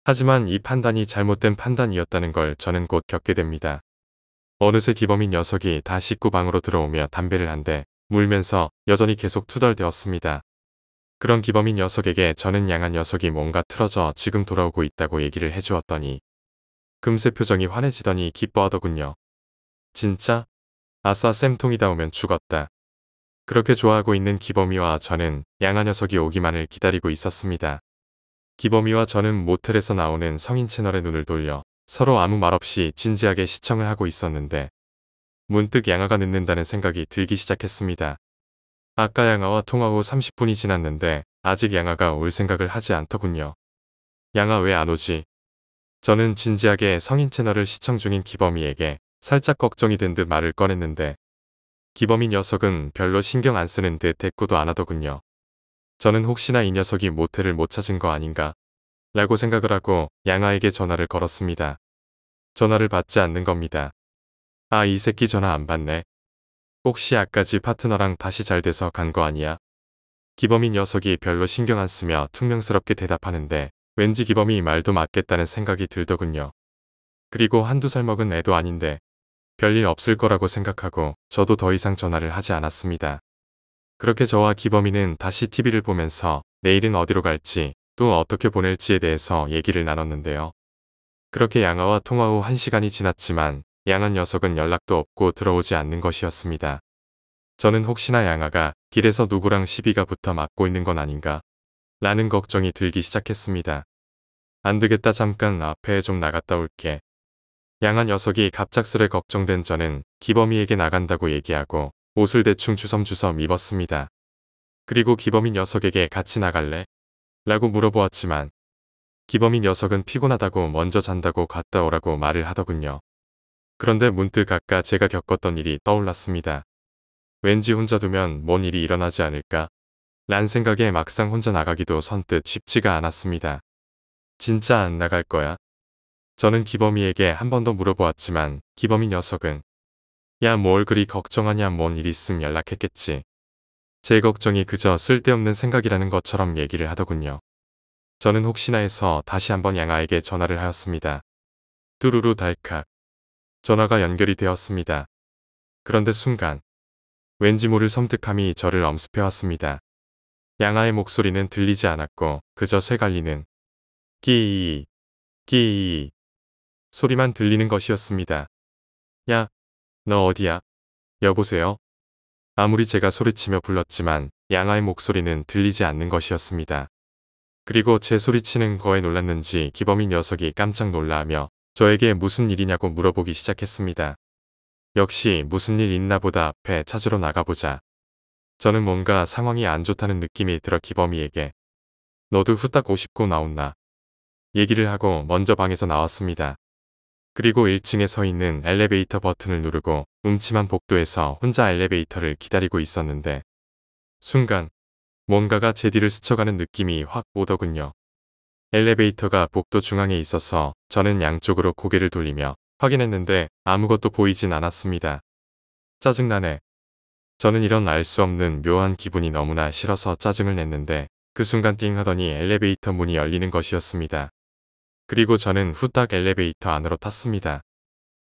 하지만 이 판단이 잘못된 판단이었다는 걸 저는 곧 겪게 됩니다. 어느새 기범인 녀석이 다식 구방으로 들어오며 담배를 한대 물면서 여전히 계속 투덜대었습니다. 그런 기범인 녀석에게 저는 양한 녀석이 뭔가 틀어져 지금 돌아오고 있다고 얘기를 해주었더니 금세 표정이 환해지더니 기뻐하더군요. 진짜? 아싸 쌤통이다 오면 죽었다. 그렇게 좋아하고 있는 기범이와 저는 양한 녀석이 오기만을 기다리고 있었습니다. 기범이와 저는 모텔에서 나오는 성인 채널의 눈을 돌려 서로 아무 말 없이 진지하게 시청을 하고 있었는데 문득 양아가 늦는다는 생각이 들기 시작했습니다. 아까 양아와 통화후 30분이 지났는데 아직 양아가 올 생각을 하지 않더군요. 양아 왜 안 오지? 저는 진지하게 성인 채널을 시청 중인 기범이에게 살짝 걱정이 된 듯 말을 꺼냈는데 기범이 녀석은 별로 신경 안 쓰는 듯 대꾸도 안 하더군요. 저는 혹시나 이 녀석이 모텔을 못 찾은 거 아닌가 라고 생각을 하고 양아에게 전화를 걸었습니다. 전화를 받지 않는 겁니다. 아 이 새끼 전화 안 받네. 혹시 아까지 파트너랑 다시 잘 돼서 간 거 아니야? 기범이 녀석이 별로 신경 안 쓰며 퉁명스럽게 대답하는데 왠지 기범이 말도 맞겠다는 생각이 들더군요. 그리고 한두 살 먹은 애도 아닌데 별일 없을 거라고 생각하고 저도 더 이상 전화를 하지 않았습니다. 그렇게 저와 기범이는 다시 TV를 보면서 내일은 어디로 갈지 또 어떻게 보낼지에 대해서 얘기를 나눴는데요. 그렇게 양아와 통화 후 1시간이 지났지만 양한 녀석은 연락도 없고 들어오지 않는 것이었습니다. 저는 혹시나 양아가 길에서 누구랑 시비가 붙어 맞고 있는 건 아닌가 라는 걱정이 들기 시작했습니다. 안 되겠다 잠깐 앞에 좀 나갔다 올게. 양한 녀석이 갑작스레 걱정된 저는 기범이에게 나간다고 얘기하고 옷을 대충 주섬주섬 입었습니다. 그리고 기범이 녀석에게 같이 나갈래? 라고 물어보았지만 기범이 녀석은 피곤하다고 먼저 잔다고 갔다 오라고 말을 하더군요. 그런데 문득 아까 제가 겪었던 일이 떠올랐습니다. 왠지 혼자 두면 뭔 일이 일어나지 않을까? 란 생각에 막상 혼자 나가기도 선뜻 쉽지가 않았습니다. 진짜 안 나갈 거야? 저는 기범이에게 한 번 더 물어보았지만 기범이 녀석은 야 뭘 그리 걱정하냐 뭔 일 있음 연락했겠지. 제 걱정이 그저 쓸데없는 생각이라는 것처럼 얘기를 하더군요. 저는 혹시나 해서 다시 한번 양아에게 전화를 하였습니다. 뚜루루 달칵. 전화가 연결이 되었습니다. 그런데 순간 왠지 모를 섬뜩함이 저를 엄습해왔습니다. 양아의 목소리는 들리지 않았고 그저 쇠갈리는 끼이 끼이 소리만 들리는 것이었습니다. 야, 너 어디야? 여보세요? 아무리 제가 소리치며 불렀지만 양아의 목소리는 들리지 않는 것이었습니다. 그리고 제 소리치는 거에 놀랐는지 기범인 녀석이 깜짝 놀라하며 저에게 무슨 일이냐고 물어보기 시작했습니다. 역시 무슨 일 있나 보다 앞에 찾으러 나가보자. 저는 뭔가 상황이 안 좋다는 느낌이 들어 기범이에게 너도 후딱 오십고 나온나 얘기를 하고 먼저 방에서 나왔습니다. 그리고 1층에 서 있는 엘리베이터 버튼을 누르고 음침한 복도에서 혼자 엘리베이터를 기다리고 있었는데 순간 뭔가가 제 뒤를 스쳐가는 느낌이 확 오더군요. 엘리베이터가 복도 중앙에 있어서 저는 양쪽으로 고개를 돌리며 확인했는데 아무것도 보이진 않았습니다. 짜증나네. 저는 이런 알 수 없는 묘한 기분이 너무나 싫어서 짜증을 냈는데 그 순간 띵 하더니 엘리베이터 문이 열리는 것이었습니다. 그리고 저는 후딱 엘리베이터 안으로 탔습니다.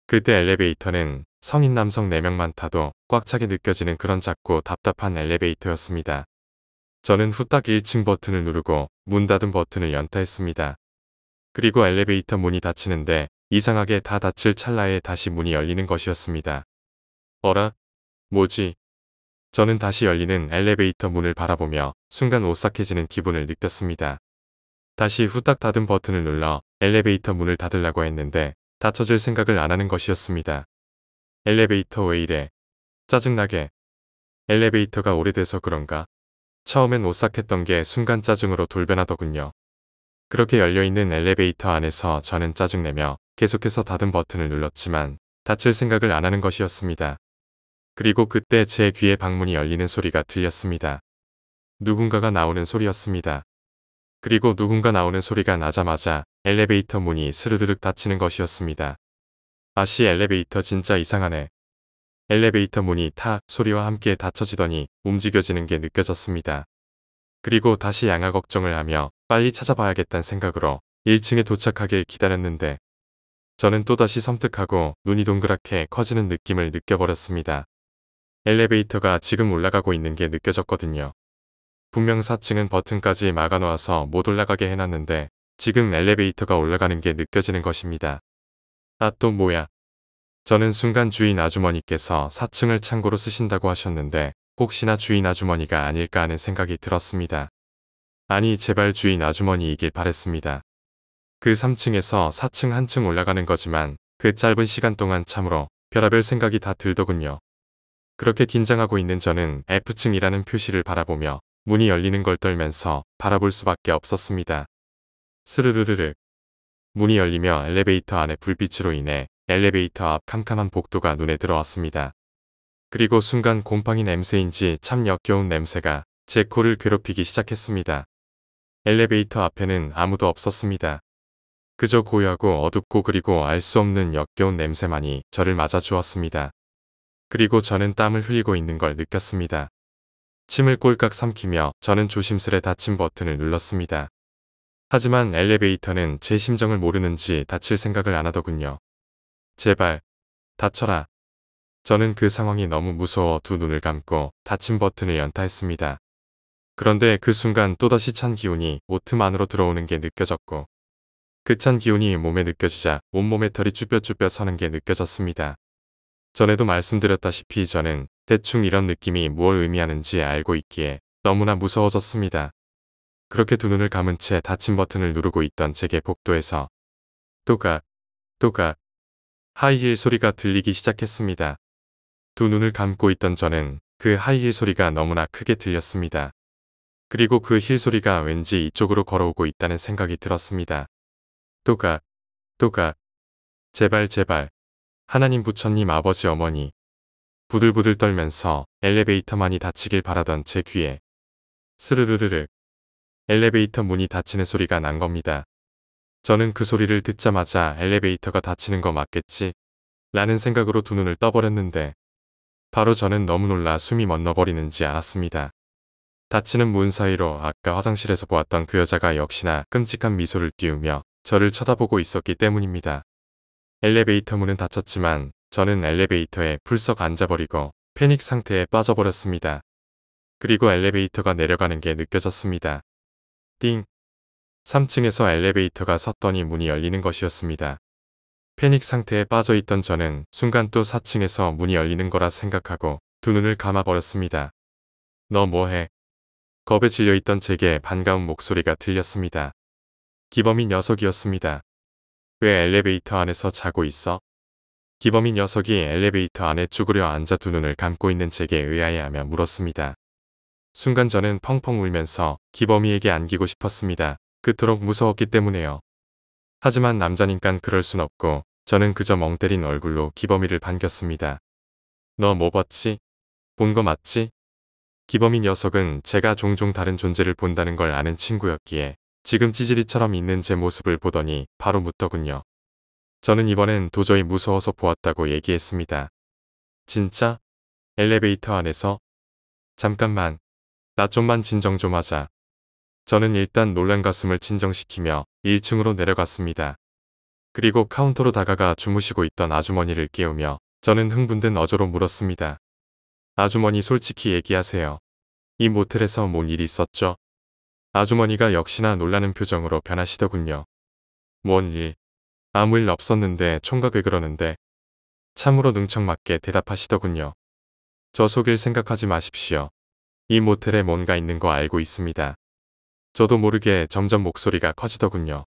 그때 엘리베이터는 성인 남성 4명만 타도 꽉 차게 느껴지는 그런 작고 답답한 엘리베이터였습니다. 저는 후딱 1층 버튼을 누르고 문 닫은 버튼을 연타했습니다. 그리고 엘리베이터 문이 닫히는데 이상하게 다 닫힐 찰나에 다시 문이 열리는 것이었습니다. 어라? 뭐지? 저는 다시 열리는 엘리베이터 문을 바라보며 순간 오싹해지는 기분을 느꼈습니다. 다시 후딱 닫은 버튼을 눌러 엘리베이터 문을 닫으려고 했는데 닫혀질 생각을 안 하는 것이었습니다. 엘리베이터 왜 이래? 짜증나게. 엘리베이터가 오래돼서 그런가? 처음엔 오싹했던 게 순간 짜증으로 돌변하더군요. 그렇게 열려있는 엘리베이터 안에서 저는 짜증내며 계속해서 닫은 버튼을 눌렀지만 닫힐 생각을 안 하는 것이었습니다. 그리고 그때 제 귀에 방문이 열리는 소리가 들렸습니다. 누군가가 나오는 소리였습니다. 그리고 누군가 나오는 소리가 나자마자 엘리베이터 문이 스르르륵 닫히는 것이었습니다. 아씨 엘리베이터 진짜 이상하네. 엘리베이터 문이 타 소리와 함께 닫혀지더니 움직여지는 게 느껴졌습니다. 그리고 다시 양아 걱정을 하며 빨리 찾아봐야겠다는 생각으로 1층에 도착하길 기다렸는데 저는 또다시 섬뜩하고 눈이 동그랗게 커지는 느낌을 느껴버렸습니다. 엘리베이터가 지금 올라가고 있는 게 느껴졌거든요. 분명 4층은 버튼까지 막아놓아서 못 올라가게 해놨는데 지금 엘리베이터가 올라가는 게 느껴지는 것입니다. 아 또 뭐야 저는 순간 주인 아주머니께서 4층을 창고로 쓰신다고 하셨는데 혹시나 주인 아주머니가 아닐까 하는 생각이 들었습니다. 아니 제발 주인 아주머니이길 바랬습니다. 그 3층에서 4층 한 층 올라가는 거지만 그 짧은 시간 동안 참으로 별의별 생각이 다 들더군요. 그렇게 긴장하고 있는 저는 F층이라는 표시를 바라보며 문이 열리는 걸 떨면서 바라볼 수밖에 없었습니다. 스르르르륵 문이 열리며 엘리베이터 안의 불빛으로 인해 엘리베이터 앞 캄캄한 복도가 눈에 들어왔습니다. 그리고 순간 곰팡이 냄새인지 참 역겨운 냄새가 제 코를 괴롭히기 시작했습니다. 엘리베이터 앞에는 아무도 없었습니다. 그저 고요하고 어둡고 그리고 알 수 없는 역겨운 냄새만이 저를 맞아 주었습니다. 그리고 저는 땀을 흘리고 있는 걸 느꼈습니다. 침을 꼴깍 삼키며 저는 조심스레 닫힌 버튼을 눌렀습니다. 하지만 엘리베이터는 제 심정을 모르는지 닫힐 생각을 안 하더군요. 제발 다쳐라. 저는 그 상황이 너무 무서워 두 눈을 감고 닫힌 버튼을 연타했습니다. 그런데 그 순간 또다시 찬 기운이 오틈 안으로 들어오는 게 느껴졌고 그 찬 기운이 몸에 느껴지자 온몸에 털이 쭈뼛쭈뼛 서는 게 느껴졌습니다. 전에도 말씀드렸다시피 저는 대충 이런 느낌이 무엇 의미하는지 알고 있기에 너무나 무서워졌습니다. 그렇게 두 눈을 감은 채 닫힌 버튼을 누르고 있던 제게 복도에서 또각 또각 하이힐 소리가 들리기 시작했습니다. 두 눈을 감고 있던 저는 그 하이힐 소리가 너무나 크게 들렸습니다. 그리고 그 힐 소리가 왠지 이쪽으로 걸어오고 있다는 생각이 들었습니다. 또가또가 제발 제발, 하나님 부처님 아버지 어머니, 부들부들 떨면서 엘리베이터만이 닫히길 바라던 제 귀에 스르르르륵 엘리베이터 문이 닫히는 소리가 난 겁니다. 저는 그 소리를 듣자마자 엘리베이터가 닫히는 거 맞겠지? 라는 생각으로 두 눈을 떠버렸는데 바로 저는 너무 놀라 숨이 멎어버리는지 알았습니다. 닫히는 문 사이로 아까 화장실에서 보았던 그 여자가 역시나 끔찍한 미소를 띄우며 저를 쳐다보고 있었기 때문입니다. 엘리베이터 문은 닫혔지만 저는 엘리베이터에 풀썩 앉아버리고 패닉 상태에 빠져버렸습니다. 그리고 엘리베이터가 내려가는 게 느껴졌습니다. 띵 3층에서 엘리베이터가 섰더니 문이 열리는 것이었습니다. 패닉 상태에 빠져있던 저는 순간 또 4층에서 문이 열리는 거라 생각하고 두 눈을 감아버렸습니다. 너 뭐해? 겁에 질려있던 제게 반가운 목소리가 들렸습니다. 기범이 녀석이었습니다. 왜 엘리베이터 안에서 자고 있어? 기범이 녀석이 엘리베이터 안에 죽으려 앉아 두 눈을 감고 있는 제게 의아해하며 물었습니다. 순간 저는 펑펑 울면서 기범이에게 안기고 싶었습니다. 그토록 무서웠기 때문에요. 하지만 남자니깐 그럴 순 없고 저는 그저 멍 때린 얼굴로 기범이를 반겼습니다. 너 뭐 봤지? 본 거 맞지? 기범이 녀석은 제가 종종 다른 존재를 본다는 걸 아는 친구였기에 지금 찌질이처럼 있는 제 모습을 보더니 바로 묻더군요. 저는 이번엔 도저히 무서워서 보았다고 얘기했습니다. 진짜? 엘리베이터 안에서? 잠깐만. 나 좀만 진정 좀 하자. 저는 일단 놀란 가슴을 진정시키며 1층으로 내려갔습니다. 그리고 카운터로 다가가 주무시고 있던 아주머니를 깨우며 저는 흥분된 어조로 물었습니다. 아주머니 솔직히 얘기하세요. 이 모텔에서 뭔 일이 있었죠? 아주머니가 역시나 놀라는 표정으로 변하시더군요. 뭔 일? 아무 일 없었는데 총각 왜 그러는데? 참으로 능청맞게 대답하시더군요. 저 속일 생각하지 마십시오. 이 모텔에 뭔가 있는 거 알고 있습니다. 저도 모르게 점점 목소리가 커지더군요.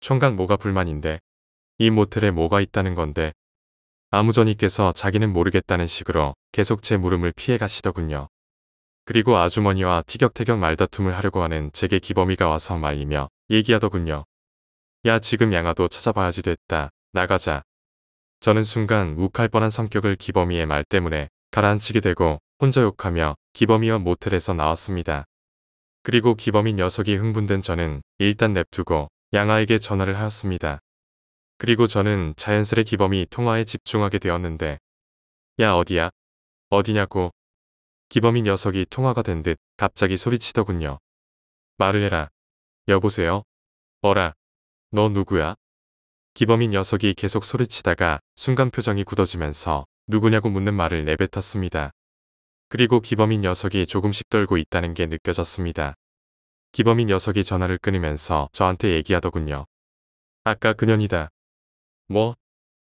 총각 뭐가 불만인데 이 모텔에 뭐가 있다는 건데 아무저니께서 자기는 모르겠다는 식으로 계속 제 물음을 피해 가시더군요. 그리고 아주머니와 티격태격 말다툼을 하려고 하는 제게 기범이가 와서 말리며 얘기하더군요. 야 지금 양아도 찾아봐야지 됐다. 나가자. 저는 순간 욱할 뻔한 성격을 기범이의 말 때문에 가라앉히게 되고 혼자 욕하며 기범이와 모텔에서 나왔습니다. 그리고 기범인 녀석이 흥분된 저는 일단 냅두고 양아에게 전화를 하였습니다. 그리고 저는 자연스레 기범이 통화에 집중하게 되었는데 야 어디야? 어디냐고 기범인 녀석이 통화가 된 듯 갑자기 소리치더군요. 말을 해라. 여보세요? 어라. 너 누구야? 기범인 녀석이 계속 소리치다가 순간 표정이 굳어지면서 누구냐고 묻는 말을 내뱉었습니다. 그리고 기범인 녀석이 조금씩 떨고 있다는 게 느껴졌습니다. 기범인 녀석이 전화를 끊으면서 저한테 얘기하더군요. 아까 그년이다. 뭐?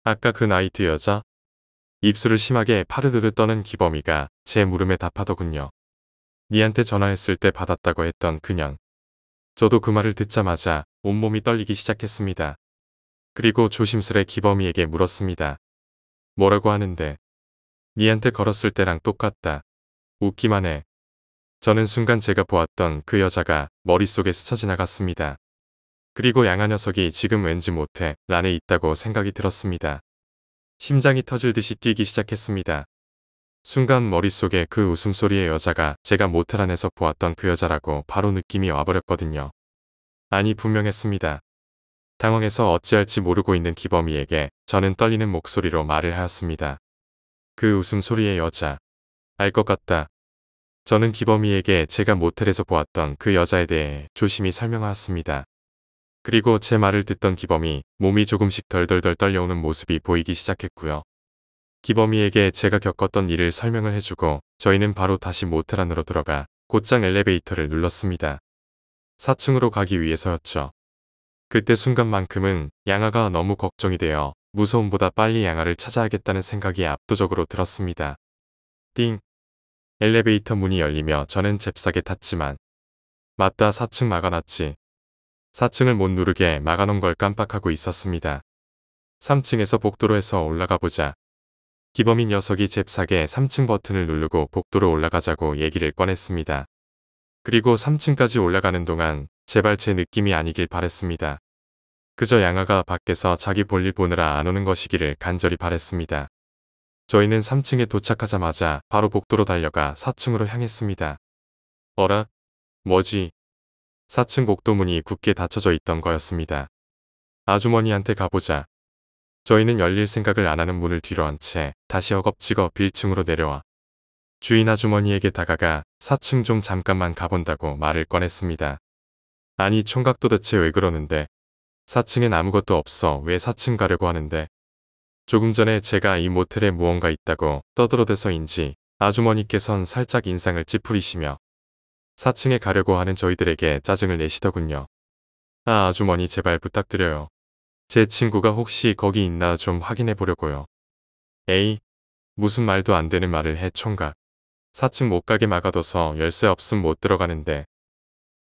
아까 그 나이트 여자? 입술을 심하게 파르르르 떠는 기범이가 제 물음에 답하더군요. 니한테 전화했을 때 받았다고 했던 그년. 저도 그 말을 듣자마자 온몸이 떨리기 시작했습니다. 그리고 조심스레 기범이에게 물었습니다. 뭐라고 하는데? 니한테 걸었을 때랑 똑같다. 웃기만 해. 저는 순간 제가 보았던 그 여자가 머릿속에 스쳐 지나갔습니다. 그리고 양아 녀석이 지금 왠지 못해 란에 있다고 생각이 들었습니다. 심장이 터질 듯이 뛰기 시작했습니다. 순간 머릿속에 그 웃음소리의 여자가 제가 모텔 안에서 보았던 그 여자라고 바로 느낌이 와버렸거든요. 아니 분명했습니다. 당황해서 어찌할지 모르고 있는 기범이에게 저는 떨리는 목소리로 말을 하였습니다. 그 웃음소리의 여자. 알것 같다. 저는 기범이에게 제가 모텔에서 보았던 그 여자에 대해 조심히 설명하였습니다. 그리고 제 말을 듣던 기범이 몸이 조금씩 덜덜덜 떨려오는 모습이 보이기 시작했고요. 기범이에게 제가 겪었던 일을 설명을 해주고 저희는 바로 다시 모텔 안으로 들어가 곧장 엘리베이터를 눌렀습니다. 4층으로 가기 위해서였죠. 그때 순간만큼은 양아가 너무 걱정이 되어 무서움보다 빨리 양아를 찾아야겠다는 생각이 압도적으로 들었습니다. 띵 엘리베이터 문이 열리며 저는 잽싸게 탔지만 맞다 4층 막아놨지. 4층을 못 누르게 막아놓은 걸 깜빡하고 있었습니다. 3층에서 복도로에서 올라가 보자. 기범인 녀석이 잽싸게 3층 버튼을 누르고 복도로 올라가자고 얘기를 꺼냈습니다. 그리고 3층까지 올라가는 동안 제발 제 느낌이 아니길 바랬습니다. 그저 양아가 밖에서 자기 볼일 보느라 안 오는 것이기를 간절히 바랬습니다. 저희는 3층에 도착하자마자 바로 복도로 달려가 4층으로 향했습니다. 어라? 뭐지? 4층 복도 문이 굳게 닫혀져 있던 거였습니다. 아주머니한테 가보자. 저희는 열릴 생각을 안 하는 문을 뒤로 한채 다시 허겁지겁 1층으로 내려와 주인 아주머니에게 다가가 4층 좀 잠깐만 가본다고 말을 꺼냈습니다. 아니 총각 도대체 왜 그러는데 4층엔 아무것도 없어 왜 4층 가려고 하는데 조금 전에 제가 이 모텔에 무언가 있다고 떠들어대서인지 아주머니께선 살짝 인상을 찌푸리시며 4층에 가려고 하는 저희들에게 짜증을 내시더군요. 아 아주머니 제발 부탁드려요. 제 친구가 혹시 거기 있나 좀 확인해 보려고요. 에이 무슨 말도 안 되는 말을 해 총각. 4층 못 가게 막아둬서 열쇠 없음 못 들어가는데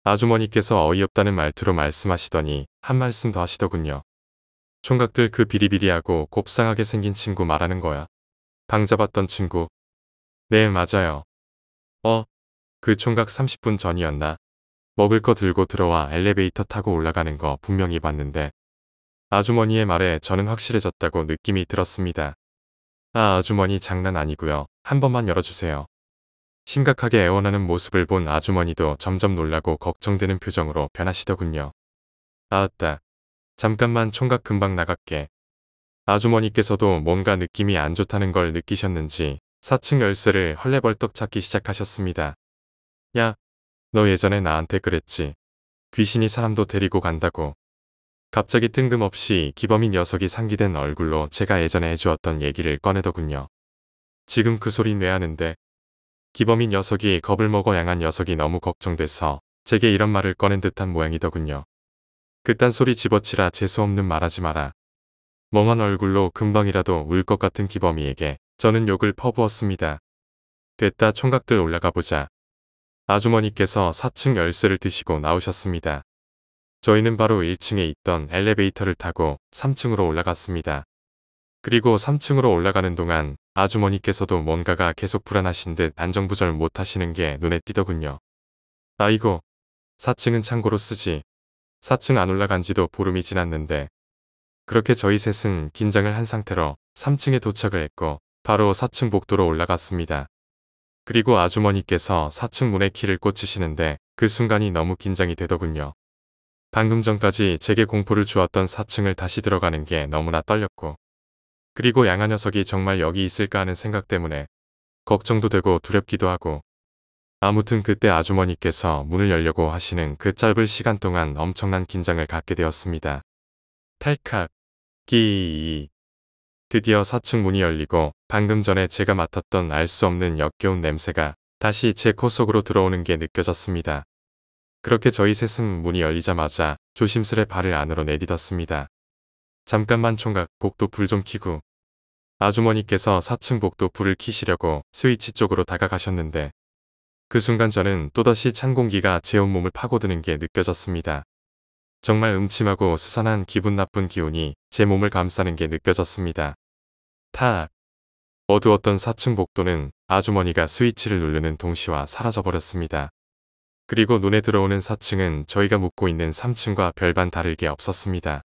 아주머니께서 어이없다는 말투로 말씀하시더니 한 말씀 더 하시더군요. 총각들 그 비리비리하고 곱상하게 생긴 친구 말하는 거야. 방 잡았던 친구. 네 맞아요. 어, 그 총각 30분 전이었나? 먹을 거 들고 들어와 엘리베이터 타고 올라가는 거 분명히 봤는데 아주머니의 말에 저는 확실해졌다고 느낌이 들었습니다. 아 아주머니 장난 아니고요. 한 번만 열어주세요. 심각하게 애원하는 모습을 본 아주머니도 점점 놀라고 걱정되는 표정으로 변하시더군요. 아따 잠깐만 총각 금방 나갈게. 아주머니께서도 뭔가 느낌이 안 좋다는 걸 느끼셨는지 4층 열쇠를 헐레벌떡 찾기 시작하셨습니다. 야, 너 예전에 나한테 그랬지. 귀신이 사람도 데리고 간다고. 갑자기 뜬금없이 기범인 녀석이 상기된 얼굴로 제가 예전에 해주었던 얘기를 꺼내더군요. 지금 그 소린 왜 하는데? 기범인 녀석이 겁을 먹어 양한 녀석이 너무 걱정돼서 제게 이런 말을 꺼낸 듯한 모양이더군요. 그딴 소리 집어치라 재수없는 말하지 마라. 멍한 얼굴로 금방이라도 울 것 같은 기범이에게 저는 욕을 퍼부었습니다. 됐다 총각들 올라가 보자. 아주머니께서 4층 열쇠를 드시고 나오셨습니다. 저희는 바로 1층에 있던 엘리베이터를 타고 3층으로 올라갔습니다. 그리고 3층으로 올라가는 동안 아주머니께서도 뭔가가 계속 불안하신 듯 안정부절 못하시는 게 눈에 띄더군요. 아이고, 4층은 창고로 쓰지 4층 안 올라간 지도 보름이 지났는데 그렇게 저희 셋은 긴장을 한 상태로 3층에 도착을 했고 바로 4층 복도로 올라갔습니다. 그리고 아주머니께서 4층 문에 키를 꽂히시는데 그 순간이 너무 긴장이 되더군요. 방금 전까지 제게 공포를 주었던 4층을 다시 들어가는 게 너무나 떨렸고 그리고 양아 녀석이 정말 여기 있을까 하는 생각 때문에 걱정도 되고 두렵기도 하고 아무튼 그때 아주머니께서 문을 열려고 하시는 그 짧은 시간 동안 엄청난 긴장을 갖게 되었습니다. 탈칵, 끼이 드디어 4층 문이 열리고 방금 전에 제가 맡았던 알 수 없는 역겨운 냄새가 다시 제 코 속으로 들어오는 게 느껴졌습니다. 그렇게 저희 셋은 문이 열리자마자 조심스레 발을 안으로 내딛었습니다. 잠깐만 총각 복도 불 좀 키고 아주머니께서 4층 복도 불을 키시려고 스위치 쪽으로 다가가셨는데 그 순간 저는 또다시 찬 공기가 제 온몸을 파고드는 게 느껴졌습니다. 정말 음침하고 수산한 기분 나쁜 기운이 제 몸을 감싸는 게 느껴졌습니다. 타 어두웠던 4층 복도는 아주머니가 스위치를 누르는 동시와 사라져버렸습니다. 그리고 눈에 들어오는 4층은 저희가 묵고 있는 3층과 별반 다를 게 없었습니다.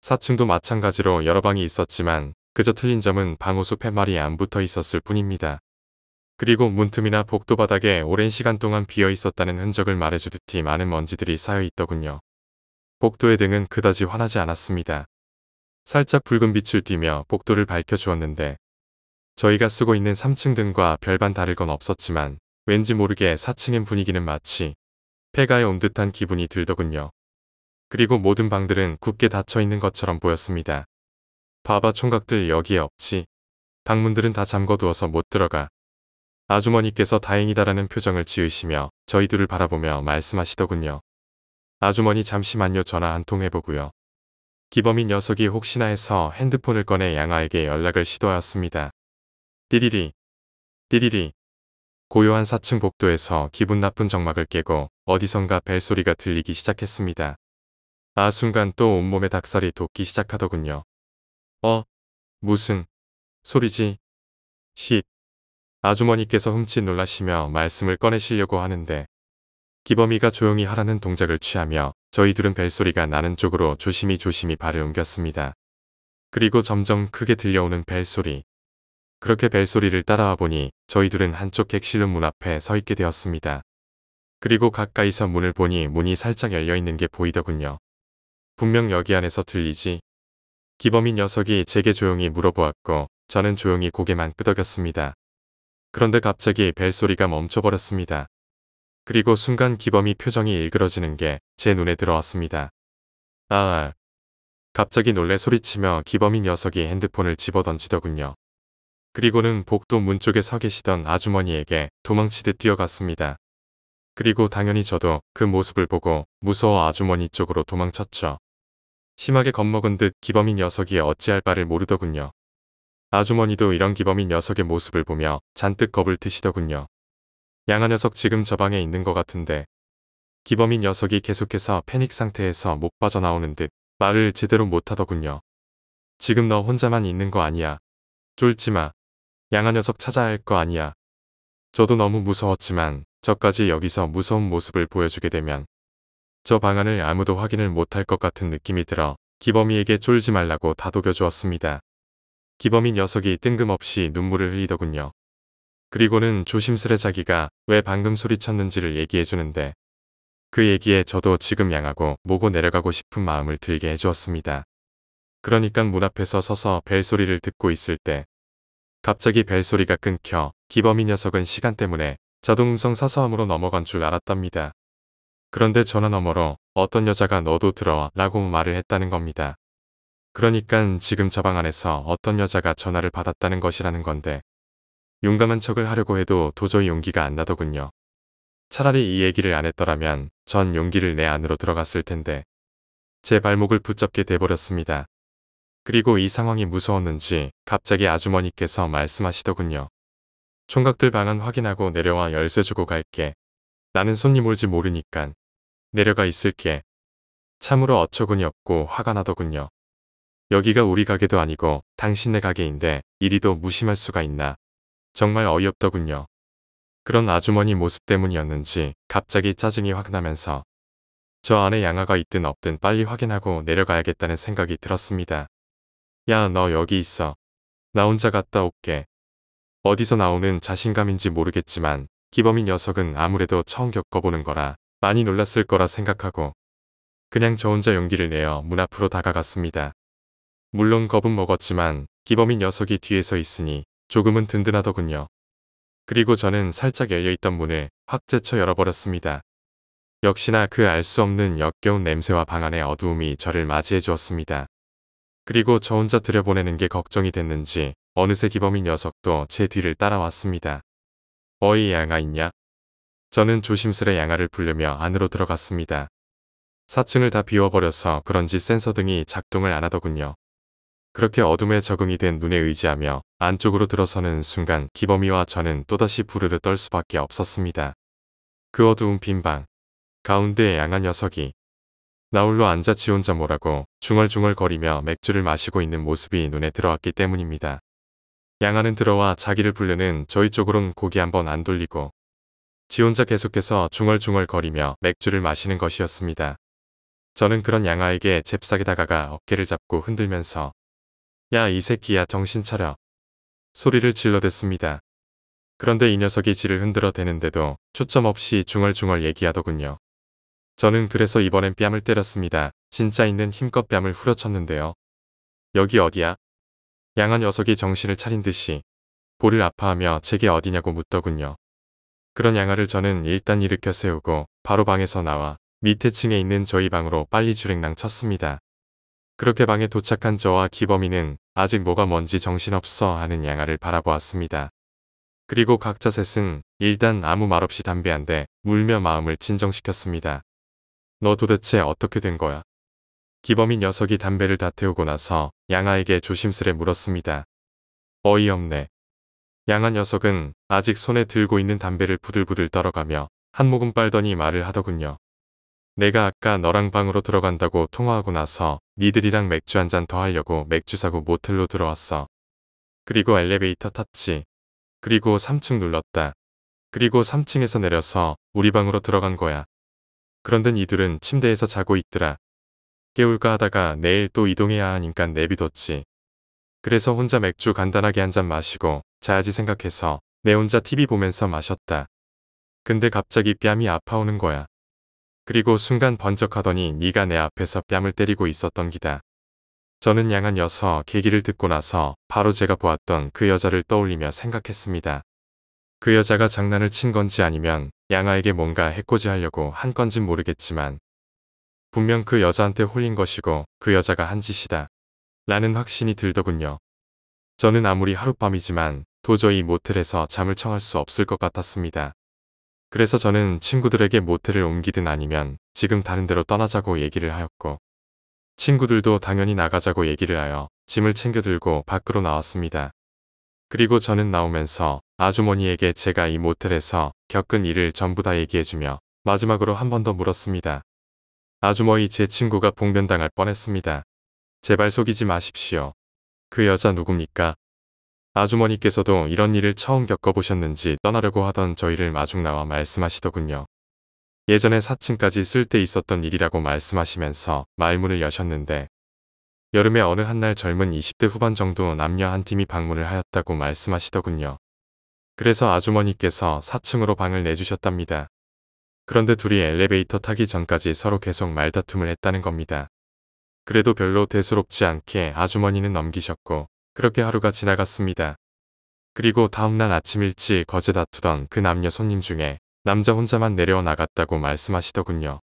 4층도 마찬가지로 여러 방이 있었지만 그저 틀린 점은 방호수 패말이 안 붙어 있었을 뿐입니다. 그리고 문틈이나 복도 바닥에 오랜 시간 동안 비어 있었다는 흔적을 말해주듯이 많은 먼지들이 쌓여 있더군요. 복도의 등은 그다지 환하지 않았습니다. 살짝 붉은 빛을 띠며 복도를 밝혀주었는데 저희가 쓰고 있는 3층 등과 별반 다를 건 없었지만 왠지 모르게 4층의 분위기는 마치 폐가에 온 듯한 기분이 들더군요. 그리고 모든 방들은 굳게 닫혀 있는 것처럼 보였습니다. 바바 총각들 여기에 없지. 방문들은 다 잠궈두어서 못 들어가. 아주머니께서 다행이다라는 표정을 지으시며 저희 둘을 바라보며 말씀하시더군요. 아주머니 잠시만요 전화 한 통 해보고요. 기범인 녀석이 혹시나 해서 핸드폰을 꺼내 양아에게 연락을 시도하였습니다. 띠리리 띠리리 고요한 4층 복도에서 기분 나쁜 정막을 깨고 어디선가 벨소리가 들리기 시작했습니다. 아 순간 또 온몸에 닭살이 돋기 시작하더군요. 어? 무슨 소리지? 쉿. 아주머니께서 흠칫 놀라시며 말씀을 꺼내시려고 하는데 기범이가 조용히 하라는 동작을 취하며 저희 둘은 벨소리가 나는 쪽으로 조심히 조심히 발을 옮겼습니다. 그리고 점점 크게 들려오는 벨소리. 그렇게 벨소리를 따라와 보니 저희 둘은 한쪽 객실문 문 앞에 서 있게 되었습니다. 그리고 가까이서 문을 보니 문이 살짝 열려있는 게 보이더군요. 분명 여기 안에서 들리지. 기범인 녀석이 제게 조용히 물어보았고 저는 조용히 고개만 끄덕였습니다. 그런데 갑자기 벨소리가 멈춰버렸습니다. 그리고 순간 기범이 표정이 일그러지는 게 제 눈에 들어왔습니다. 아, 갑자기 놀래 소리치며 기범이 녀석이 핸드폰을 집어던지더군요. 그리고는 복도 문 쪽에 서 계시던 아주머니에게 도망치듯 뛰어갔습니다. 그리고 당연히 저도 그 모습을 보고 무서워 아주머니 쪽으로 도망쳤죠. 심하게 겁먹은 듯 기범이 녀석이 어찌할 바를 모르더군요. 아주머니도 이런 기범인 녀석의 모습을 보며 잔뜩 겁을 드시더군요. 양아 녀석 지금 저 방에 있는 것 같은데 기범인 녀석이 계속해서 패닉 상태에서 못 빠져나오는 듯 말을 제대로 못하더군요. 지금 너 혼자만 있는 거 아니야. 쫄지마. 양아 녀석 찾아야 할 거 아니야. 저도 너무 무서웠지만 저까지 여기서 무서운 모습을 보여주게 되면 저 방안을 아무도 확인을 못할 것 같은 느낌이 들어 기범이에게 쫄지 말라고 다독여 주었습니다. 기범인 녀석이 뜬금없이 눈물을 흘리더군요. 그리고는 조심스레 자기가 왜 방금 소리쳤는지를 얘기해주는데 그 얘기에 저도 지금 양하고 모고 내려가고 싶은 마음을 들게 해주었습니다. 그러니까 문 앞에서 서서 벨소리를 듣고 있을 때 갑자기 벨소리가 끊겨 기범인 녀석은 시간 때문에 자동음성 사서함으로 넘어간 줄 알았답니다. 그런데 전화 너머로 어떤 여자가 너도 들어와 라고 말을 했다는 겁니다. 그러니깐 지금 저 방 안에서 어떤 여자가 전화를 받았다는 것이라는 건데 용감한 척을 하려고 해도 도저히 용기가 안 나더군요. 차라리 이 얘기를 안 했더라면 전 용기를 내 안으로 들어갔을 텐데 제 발목을 붙잡게 돼버렸습니다. 그리고 이 상황이 무서웠는지 갑자기 아주머니께서 말씀하시더군요. 총각들 방안 확인하고 내려와 열쇠 주고 갈게. 나는 손님 올지 모르니깐 내려가 있을게. 참으로 어처구니 없고 화가 나더군요. 여기가 우리 가게도 아니고 당신네 가게인데 이리도 무심할 수가 있나. 정말 어이없더군요. 그런 아주머니 모습 때문이었는지 갑자기 짜증이 확 나면서 저 안에 양아가 있든 없든 빨리 확인하고 내려가야겠다는 생각이 들었습니다. 야 너 여기 있어. 나 혼자 갔다 올게. 어디서 나오는 자신감인지 모르겠지만 기범인 녀석은 아무래도 처음 겪어보는 거라 많이 놀랐을 거라 생각하고 그냥 저 혼자 용기를 내어 문 앞으로 다가갔습니다. 물론 겁은 먹었지만 기범인 녀석이 뒤에서 있으니 조금은 든든하더군요. 그리고 저는 살짝 열려있던 문을 확 제쳐 열어버렸습니다. 역시나 그 알 수 없는 역겨운 냄새와 방 안의 어두움이 저를 맞이해 주었습니다. 그리고 저 혼자 들여보내는 게 걱정이 됐는지 어느새 기범인 녀석도 제 뒤를 따라왔습니다. 어이 양아 있냐? 저는 조심스레 양아를 부르며 안으로 들어갔습니다. 4층을 다 비워버려서 그런지 센서 등이 작동을 안 하더군요. 그렇게 어둠에 적응이 된 눈에 의지하며 안쪽으로 들어서는 순간 기범이와 저는 또다시 부르르 떨 수밖에 없었습니다. 그 어두운 빈방 가운데 양한 녀석이 나홀로 앉아 지 혼자 뭐라고 중얼중얼거리며 맥주를 마시고 있는 모습이 눈에 들어왔기 때문입니다. 양아는 들어와 자기를 불르는 저희 쪽으론 고기 한번 안 돌리고 지 혼자 계속해서 중얼중얼거리며 맥주를 마시는 것이었습니다. 저는 그런 양아에게 잽싸게 다가가 어깨를 잡고 흔들면서 야이 새끼야 정신 차려. 소리를 질러댔습니다. 그런데 이 녀석이 지를 흔들어 대는데도 초점 없이 중얼중얼 얘기하더군요. 저는 그래서 이번엔 뺨을 때렸습니다. 진짜 있는 힘껏 뺨을 후려쳤는데요. 여기 어디야? 양한 녀석이 정신을 차린 듯이 볼을 아파하며 제게 어디냐고 묻더군요. 그런 양아를 저는 일단 일으켜 세우고 바로 방에서 나와 밑에 층에 있는 저희 방으로 빨리 주랭랑 쳤습니다. 그렇게 방에 도착한 저와 기범이는 아직 뭐가 뭔지 정신없어 하는 양아를 바라보았습니다. 그리고 각자 셋은 일단 아무 말 없이 담배 한 대 물며 마음을 진정시켰습니다. 너 도대체 어떻게 된 거야? 기범이 녀석이 담배를 다 태우고 나서 양아에게 조심스레 물었습니다. 어이없네. 양아 녀석은 아직 손에 들고 있는 담배를 부들부들 떨어가며 한 모금 빨더니 말을 하더군요. 내가 아까 너랑 방으로 들어간다고 통화하고 나서 니들이랑 맥주 한 잔 더 하려고 맥주 사고 모텔로 들어왔어. 그리고 엘리베이터 탔지. 그리고 3층 눌렀다. 그리고 3층에서 내려서 우리 방으로 들어간 거야. 그런데 이들은 침대에서 자고 있더라. 깨울까 하다가 내일 또 이동해야 하니까 내비뒀지. 그래서 혼자 맥주 간단하게 한 잔 마시고 자야지 생각해서 내 혼자 TV 보면서 마셨다. 근데 갑자기 뺨이 아파오는 거야. 그리고 순간 번쩍하더니 네가 내 앞에서 뺨을 때리고 있었던 기다. 저는 양한여서 계기를 듣고 나서 바로 제가 보았던 그 여자를 떠올리며 생각했습니다. 그 여자가 장난을 친 건지 아니면 양아에게 뭔가 해코지하려고 한 건진 모르겠지만 분명 그 여자한테 홀린 것이고 그 여자가 한 짓이다. 라는 확신이 들더군요. 저는 아무리 하룻밤이지만 도저히 모텔에서 잠을 청할 수 없을 것 같았습니다. 그래서 저는 친구들에게 모텔을 옮기든 아니면 지금 다른 데로 떠나자고 얘기를 하였고 친구들도 당연히 나가자고 얘기를 하여 짐을 챙겨 들고 밖으로 나왔습니다. 그리고 저는 나오면서 아주머니에게 제가 이 모텔에서 겪은 일을 전부 다 얘기해주며 마지막으로 한 번 더 물었습니다. 아주머니 제 친구가 봉변당할 뻔했습니다. 제발 속이지 마십시오. 그 여자 누굽니까? 아주머니께서도 이런 일을 처음 겪어보셨는지 떠나려고 하던 저희를 마중 나와 말씀하시더군요. 예전에 4층까지 쓸 때 있었던 일이라고 말씀하시면서 말문을 여셨는데 여름에 어느 한 날 젊은 20대 후반 정도 남녀 한 팀이 방문을 하였다고 말씀하시더군요. 그래서 아주머니께서 4층으로 방을 내주셨답니다. 그런데 둘이 엘리베이터 타기 전까지 서로 계속 말다툼을 했다는 겁니다. 그래도 별로 대수롭지 않게 아주머니는 넘기셨고 그렇게 하루가 지나갔습니다. 그리고 다음날 아침 일찍 거제 다투던 그 남녀 손님 중에 남자 혼자만 내려 나갔다고 말씀하시더군요.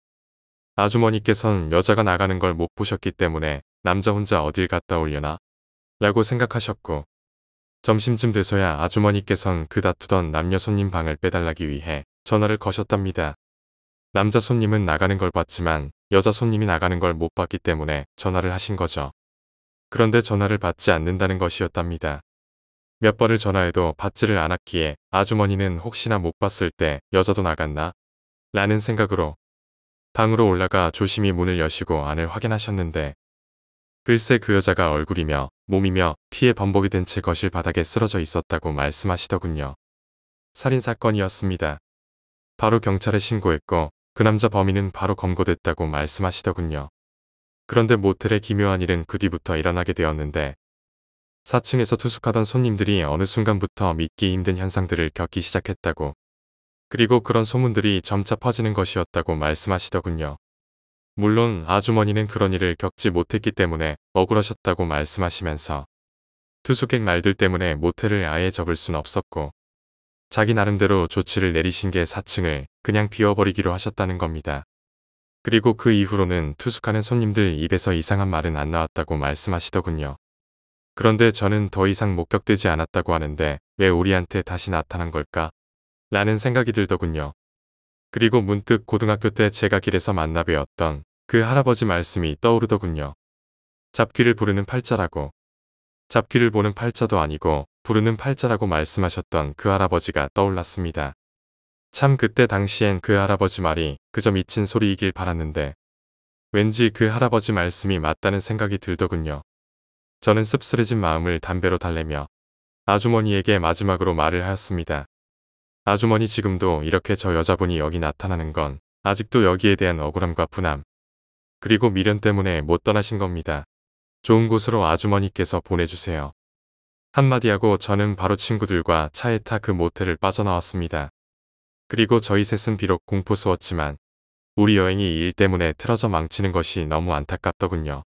아주머니께선 여자가 나가는 걸 못 보셨기 때문에 남자 혼자 어딜 갔다 올려나? 라고 생각하셨고 점심쯤 돼서야 아주머니께선 그 다투던 남녀 손님 방을 빼달라기 위해 전화를 거셨답니다. 남자 손님은 나가는 걸 봤지만 여자 손님이 나가는 걸 못 봤기 때문에 전화를 하신 거죠. 그런데 전화를 받지 않는다는 것이었답니다. 몇 번을 전화해도 받지를 않았기에 아주머니는 혹시나 못 봤을 때 여자도 나갔나? 라는 생각으로 방으로 올라가 조심히 문을 여시고 안을 확인하셨는데 글쎄 그 여자가 얼굴이며 몸이며 피해 범벅이 된 채 거실 바닥에 쓰러져 있었다고 말씀하시더군요. 살인사건이었습니다. 바로 경찰에 신고했고 그 남자 범인은 바로 검거됐다고 말씀하시더군요. 그런데 모텔의 기묘한 일은 그 뒤부터 일어나게 되었는데 4층에서 투숙하던 손님들이 어느 순간부터 믿기 힘든 현상들을 겪기 시작했다고 그리고 그런 소문들이 점차 퍼지는 것이었다고 말씀하시더군요. 물론 아주머니는 그런 일을 겪지 못했기 때문에 억울하셨다고 말씀하시면서 투숙객 말들 때문에 모텔을 아예 접을 순 없었고 자기 나름대로 조치를 내리신 게 4층을 그냥 비워버리기로 하셨다는 겁니다. 그리고 그 이후로는 투숙하는 손님들 입에서 이상한 말은 안 나왔다고 말씀하시더군요. 그런데 저는 더 이상 목격되지 않았다고 하는데 왜 우리한테 다시 나타난 걸까? 라는 생각이 들더군요. 그리고 문득 고등학교 때 제가 길에서 만나 뵈었던 그 할아버지 말씀이 떠오르더군요. 잡귀를 부르는 팔자라고. 잡귀를 보는 팔자도 아니고 부르는 팔자라고 말씀하셨던 그 할아버지가 떠올랐습니다. 참 그때 당시엔 그 할아버지 말이 그저 미친 소리이길 바랐는데 왠지 그 할아버지 말씀이 맞다는 생각이 들더군요. 저는 씁쓸해진 마음을 담배로 달래며 아주머니에게 마지막으로 말을 하였습니다. 아주머니 지금도 이렇게 저 여자분이 여기 나타나는 건 아직도 여기에 대한 억울함과 분함 그리고 미련 때문에 못 떠나신 겁니다. 좋은 곳으로 아주머니께서 보내주세요. 한마디 하고 저는 바로 친구들과 차에 타 그 모텔을 빠져나왔습니다. 그리고 저희 셋은 비록 공포스웠지만 우리 여행이 이 일 때문에 틀어져 망치는 것이 너무 안타깝더군요.